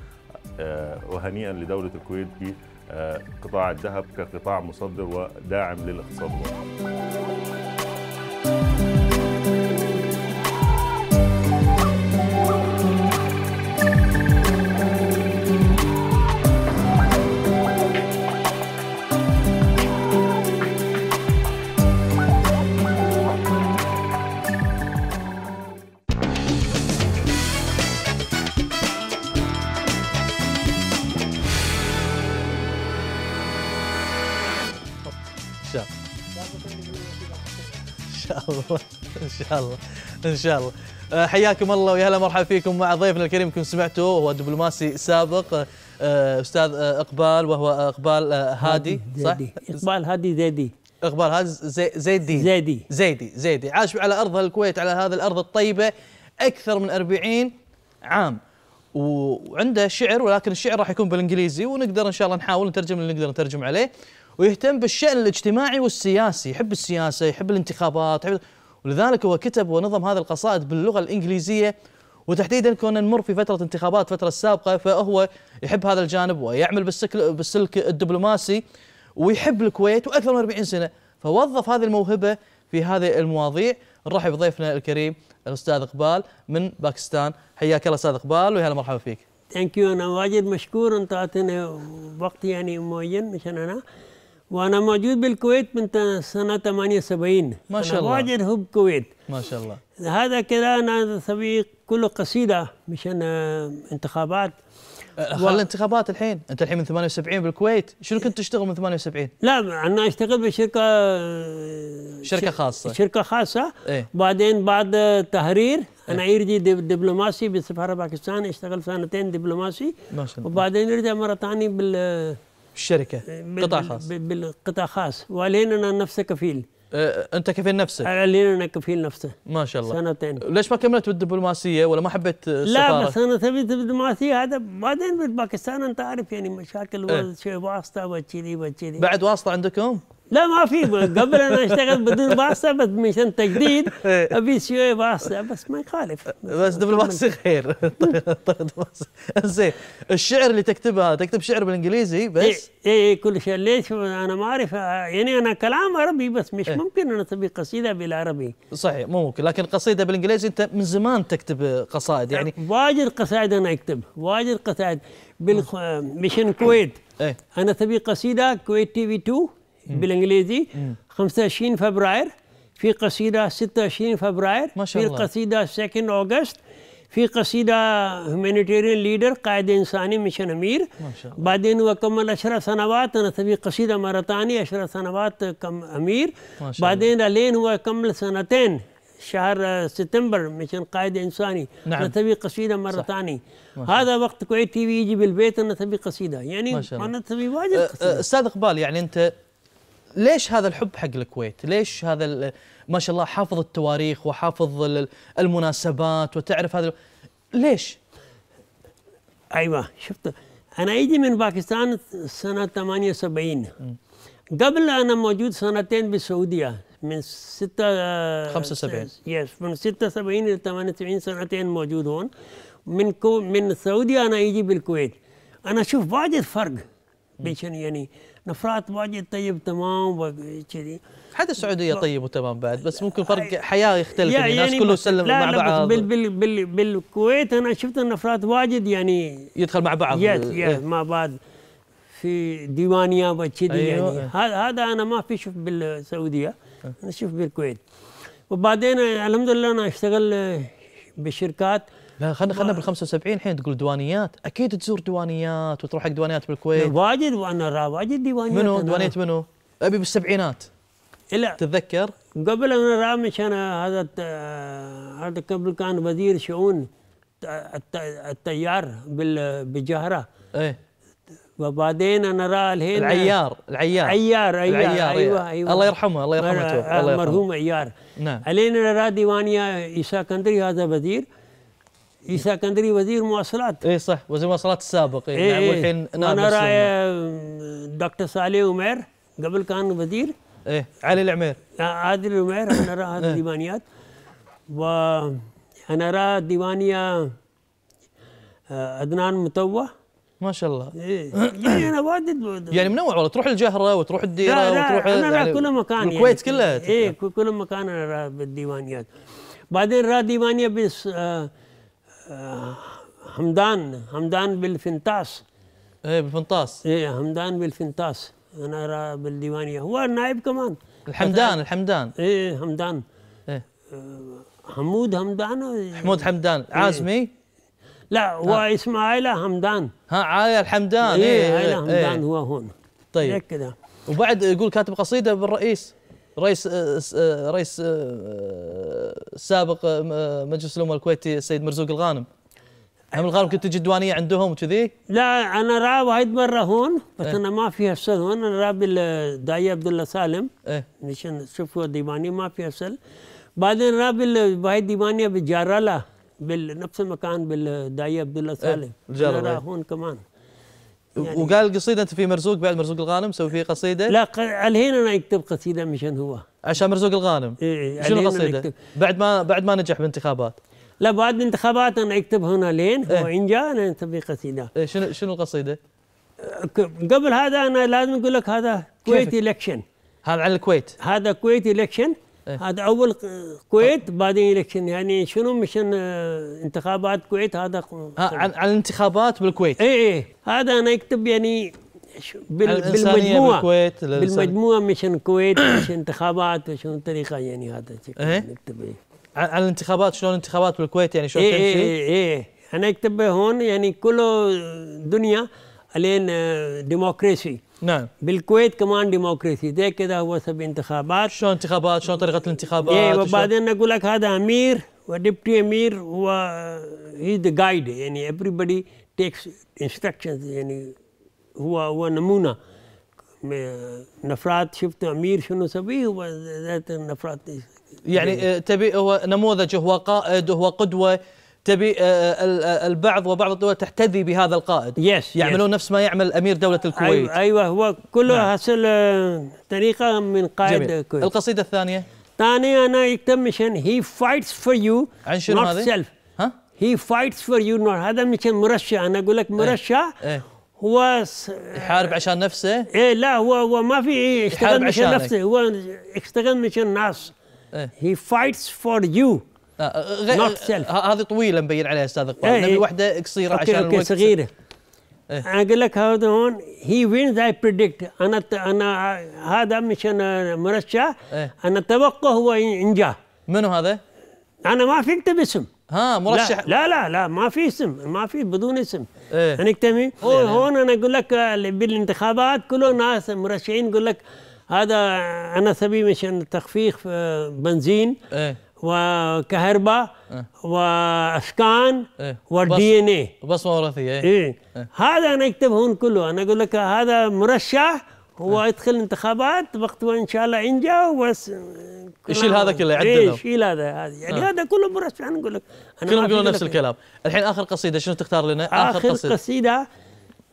آه، وهنيئا لدولة الكويت في آه، قطاع الذهب كقطاع مصدر وداعم للاقتصاد الوطني شاء الله ان شاء الله آه، حياكم الله ويا هلا مرحبا فيكم مع ضيفنا الكريم كنتم سمعتوه هو دبلوماسي سابق آه، استاذ آه، اقبال وهو اقبال هادي صح؟ اقبال هادي زيدي اقبال هادي زيدي زيدي زيدي زيدي عاش على ارض الكويت على هذه الارض الطيبه اكثر من 40 عام وعنده شعر ولكن الشعر راح يكون بالانجليزي ونقدر ان شاء الله نحاول نترجم اللي نقدر نترجم عليه ويهتم بالشان الاجتماعي والسياسي يحب السياسه يحب الانتخابات يحب ولذلك هو كتب ونظم هذه القصائد باللغة الإنجليزية وتحديدا كنا نمر في فترة انتخابات الفترة السابقة فهو يحب هذا الجانب ويعمل بالسلك, بالسلك الدبلوماسي ويحب الكويت وأكثر من 40 سنة فوظف هذه الموهبة في هذه المواضيع نرحب بضيفنا الكريم الأستاذ إقبال من باكستان حياك الله أستاذ إقبال ويا مرحبا فيك ثانك يو انا واجد مشكور انت تعطينا وقت يعني معين مشان انا وانا موجود بالكويت من سنه 78 ما شاء الله واجد هو بالكويت ما شاء الله هذا كذا انا سوي كله قصيده مشان آه، انتخابات أه، خلى الانتخابات الحين انت الحين من 78 بالكويت شنو كنت تشتغل من 78 لا انا اشتغل بشركه آه، شركه خاصه شركه خاصه ايه؟ بعدين بعد تهرير إيه. انا ايه؟ يرجي دبلوماسي بالسفاره باكستان اشتغل سنتين دبلوماسي ما شاء الله وبعدين يرجع مره ثانيه بال الشركه آه، قطاع خاص بالقطاع خاص وعلينا انا نفسي كفيل أه انت كفيل نفسك علينا انا كفيل نفسه ما شاء الله سنتين ليش ما كملت بالدبلوماسيه ولا ما حبيت السفاره لا بس انا تبيت الدبلوماسيه هذا بعدين بالباكستان انت عارف يعني مشاكل اه واسطه وكذي وكذي بعد واسطه عندكم لا ما في قبل انا اشتغل بدون باصه بس مشان تجديد إيه. ابي شويه باصه بس ما يخالف بس دبل باصه خير طيب، طيب، زين الشعر اللي تكتبه تكتب شعر بالانجليزي بس اي إيه،, إيه كل شيء ليش انا ما اعرف يعني انا كلام عربي بس مش إيه؟ ممكن انا اسوي قصيده بالعربي صحيح مو ممكن لكن قصيده بالانجليزي انت من زمان تكتب قصائد يعني واجد قصائد انا اكتب واجد قصائد بالخ... مشن كويت إيه؟ انا تبي قصيده كويت تي في 2 بالانجليزي 25 فبراير في قصيده 26 فبراير ما شاء الله. في قصيده 2 اوغست في قصيده هيومانيتيريان ليدر قائد انساني مشن امير ما شاء الله بعدين وكمل 10 سنوات انا في قصيده ماراثوني 10 سنوات كم امير ما شاء بعدين الين هو كمل سنتين شهر سبتمبر مشان قائد انساني نعم نتبي قصيده مره ثانيه هذا وقت كويت تي في يجي بالبيت نتبي قصيده يعني ما شاء الله. انا نتبي واجد أه، أه، قصيده استاذ اقبال يعني انت ليش هذا الحب حق الكويت؟ ليش هذا ما شاء الله حافظ التواريخ وحافظ المناسبات وتعرف هذا ليش؟ ايوه شفت انا اجي من باكستان سنه 78 قبل انا موجود سنتين بالسعوديه من 6 75 يس من 76 الى 78 سنتين موجود هون من كو من السعوديه انا اجي بالكويت انا اشوف واجد فرق بين يعني نفرات واجد طيب تمام وكذي حتى السعوديه طيب وتمام بعد بس ممكن فرق آه، حياه يختلف يعني الناس يعني كله يسلم مع بعض بال بال بال بالكويت انا شفت النفرات واجد يعني يدخل مع بعض يس يس إيه. مع بعض في ديوانيه وكذي يعني. أيوة. يعني هذا انا ما في شوف بالسعوديه آه. انا شوف بالكويت وبعدين الحمد لله انا اشتغل بشركات لا خلينا خلينا بال 75 الحين تقول ديوانيات اكيد تزور ديوانيات وتروح حق ديوانيات بالكويت واجد وانا را واجد ديوانيات منو ديوانيات منو؟ ابي بالسبعينات لا تتذكر؟ قبل انا را مش انا هذا آه، هذا قبل كان وزير شؤون التيار بالجهره ايه وبعدين انا راه الحين العيار العيار عيار عيار, العيار أيوة, ايوه ايوه الله يرحمه الله يرحمه الله يرحمه مرحوم عيار نعم الحين انا راه ديوانيه اسكندري هذا وزير عيسى اسكندري وزير مواصلات اي صح وزير مواصلات السابق اي إيه نعم إيه. والحين نائب نعم، انا راي دكتور صالح عمير قبل كان وزير ايه علي العمير آه، عادل العمير انا راى إيه. الديوانيات انا راى ديوانيه عدنان آه، متوه ما شاء الله إيه، يعني انا واجد يعني منوع والله تروح الجهره وتروح الديره لا لا وتروح انا يعني كل مكان يعني. الكويت كلها اي كل مكان انا راى بالديوانيات بعدين راى ديوانيه بس آه آه، حمدان حمدان بالفنطاس ايه بالفنتاس ايه حمدان بالفنطاس انا بالديوانيه هو النائب كمان الحمدان الحمدان ايه حمدان ايه آه، حمود حمدان حمود حمدان إيه. عازمي لا هو ها. اسمه عائلة حمدان ها عائلة الحمدان ايه, إيه عائلة إيه إيه. هو هون طيب كذا وبعد يقول كاتب قصيدة بالرئيس رئيس آه، آه، رئيس آه، سابق مجلس الامه الكويتي السيد مرزوق الغانم هم الغانم كنت تجي الديوانيه عندهم وكذي؟ لا انا راه وايد مره هون بس إيه. انا ما في افسل هون انا راه بالداعي عبد الله سالم ايه؟ مشان شوفوا الديوانيه ما في افسل بعدين راه بهاي ديوانيه بجارالا بنفس المكان بالداعي عبد الله إيه، سالم ايه؟ هون كمان يعني وقال القصيده انت في مرزوق بعد مرزوق الغانم سوي فيه قصيده لا الحين انا اكتب قصيده مشان هو عشان مرزوق الغانم إيه, إيه، شنو القصيده؟ بعد ما بعد ما نجح بالانتخابات لا بعد الانتخابات انا اكتب هنا لين هو إيه؟ ان جاء انا انتبه قصيده إيه شنو شنو القصيده؟ قبل هذا انا لازم اقول لك هذا كويت الكشن هذا على الكويت هذا كويت الكشن إيه. هذا اول كويت بعدين الكشن يعني شنو مشان آه، انتخابات كويت هذا آه، عن عن الانتخابات بالكويت اي اي هذا انا اكتب يعني بالمجموعه بالكويت بالمجموعه مشان الكويت مشان انتخابات شنو الطريقه يعني هذا ايه نكتب يعني ايه على الانتخابات شلون الانتخابات بالكويت يعني شلون ايه تمشي؟ ايه ايه, ايه انا اكتب هون يعني كله دنيا الين ديموكراسي نعم بالكويت كمان ديموكراسي زي كده هو سب انتخابات شلون انتخابات شلون طريقه الانتخابات ايه وبعدين اقول لك هذا امير وديبتي امير هو هي ذا جايد يعني everybody takes instructions يعني هو هو نمونه نفرات شفت امير شنو سبي هو ذات النفرات يعني،, يعني تبي هو نموذج هو قائد هو قدوه تبي آه، آه، آه، البعض وبعض الدول تحتذي بهذا القائد يس يعملون يس نفس ما يعمل امير دوله أيوة، الكويت ايوه هو كله نعم. حصل طريقه من قائد جميل. الكويت القصيده الثانيه ثاني أنا يكتب مشان هي فايتس فور يو عن شنو هذه؟ سيلف ها؟ هي فايتس فور يو نوت هذا مشان مرشح أنا أقول لك إيه، مرشح ايه؟ ايه؟ هو س... يحارب عشان نفسه؟ ايه لا هو هو ما في يشتغل مشان نفسه هو يشتغل مشان الناس هي فايتس فور يو غير هذه طويله مبين عليها استاذ اقبال إيه، إيه. نبي واحده قصيره عشان أوكي الوقت صغيره ايه. اقول لك هذا هون هي وينز اي بريدكت انا انا هذا مش انا مرشح ايه. انا اتوقع هو ينجح منو هذا؟ انا ما في اكتب اسم ها مرشح لا لا لا, ما في اسم ما في بدون اسم ايه هنكتمي يعني إيه، هون, إيه؟ هون انا اقول لك بالانتخابات كل ناس مرشحين يقول لك هذا انا سبي مشان تخفيف آه، بنزين ايه وكهرباء أه واسكان أه والدي ان اي بصمه وراثيه إيه. اي أه هذا انا هون كله انا اقول لك هذا مرشح هو إيه. يدخل انتخابات وقت ان شاء الله ينجا وبس يشيل هذا كله يعدله إيه يشيل هذا هذا يعني آه. هذا كله مرشح انا اقول لك كلهم يقولون نفس الكلام الحين اخر قصيده شنو تختار لنا اخر, آخر قصيده, قصيدة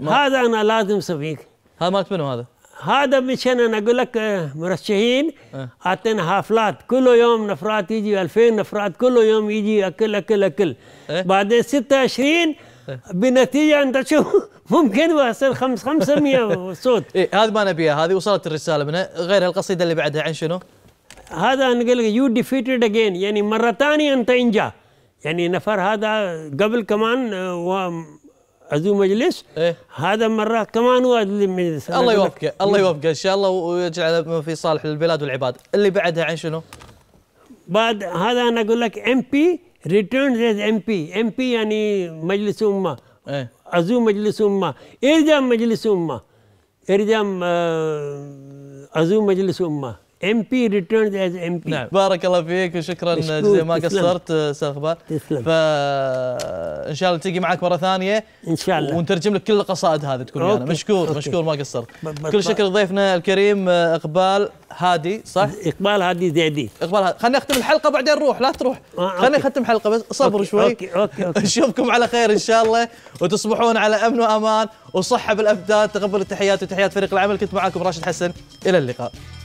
هذا انا لازم سفيك هذا مالت منو هذا؟ هذا مشان انا اقول لك آه، مرشحين آه. اعطينا أه. حفلات كل يوم نفرات يجي 2000 نفرات كل يوم يجي اكل اكل اكل أه؟ بعدين 26 أه. بنتيجه انت شو ممكن وصل 500 صوت إيه هذه ما نبيها هذه وصلت الرساله منها غير القصيده اللي بعدها عن شنو؟ هذا نقول لك يو ديفيتد اجين يعني مره ثانيه انت انجا يعني نفر هذا قبل كمان آه، عضو مجلس إيه؟ هذا مرة كمان هو عضو مجلس الله يوفقه الله يوفقه ان شاء الله ويجعل ما في صالح للبلاد والعباد اللي بعدها عن شنو بعد هذا انا اقول لك ام بي ريتيرنز ام بي ام بي يعني مجلس امه إيه؟ عضو مجلس امه ارجع مجلس امه ارجع آه، عضو مجلس امه ام بي ريتيرنز از ام بي نعم بارك الله فيك وشكرا جزيلا ما قصرت استاذ اخبار تسلم فان شاء الله نلتقي معك مره ثانيه ان شاء الله ونترجم لك كل القصائد هذه تكون يعني. مشكور أوكي. مشكور ما قصرت كل شكر ضيفنا الكريم آه، اقبال هادي صح؟ اقبال هادي زيدي اقبال هادي خلينا نختم الحلقه بعدين روح لا تروح آه خلينا نختم الحلقه بس صبر أوكي. شوي اوكي اوكي, أوكي. نشوفكم على خير ان شاء الله وتصبحون على امن وامان وصحه بالابدان تقبل التحيات وتحيات فريق العمل كنت معاكم راشد حسن الى اللقاء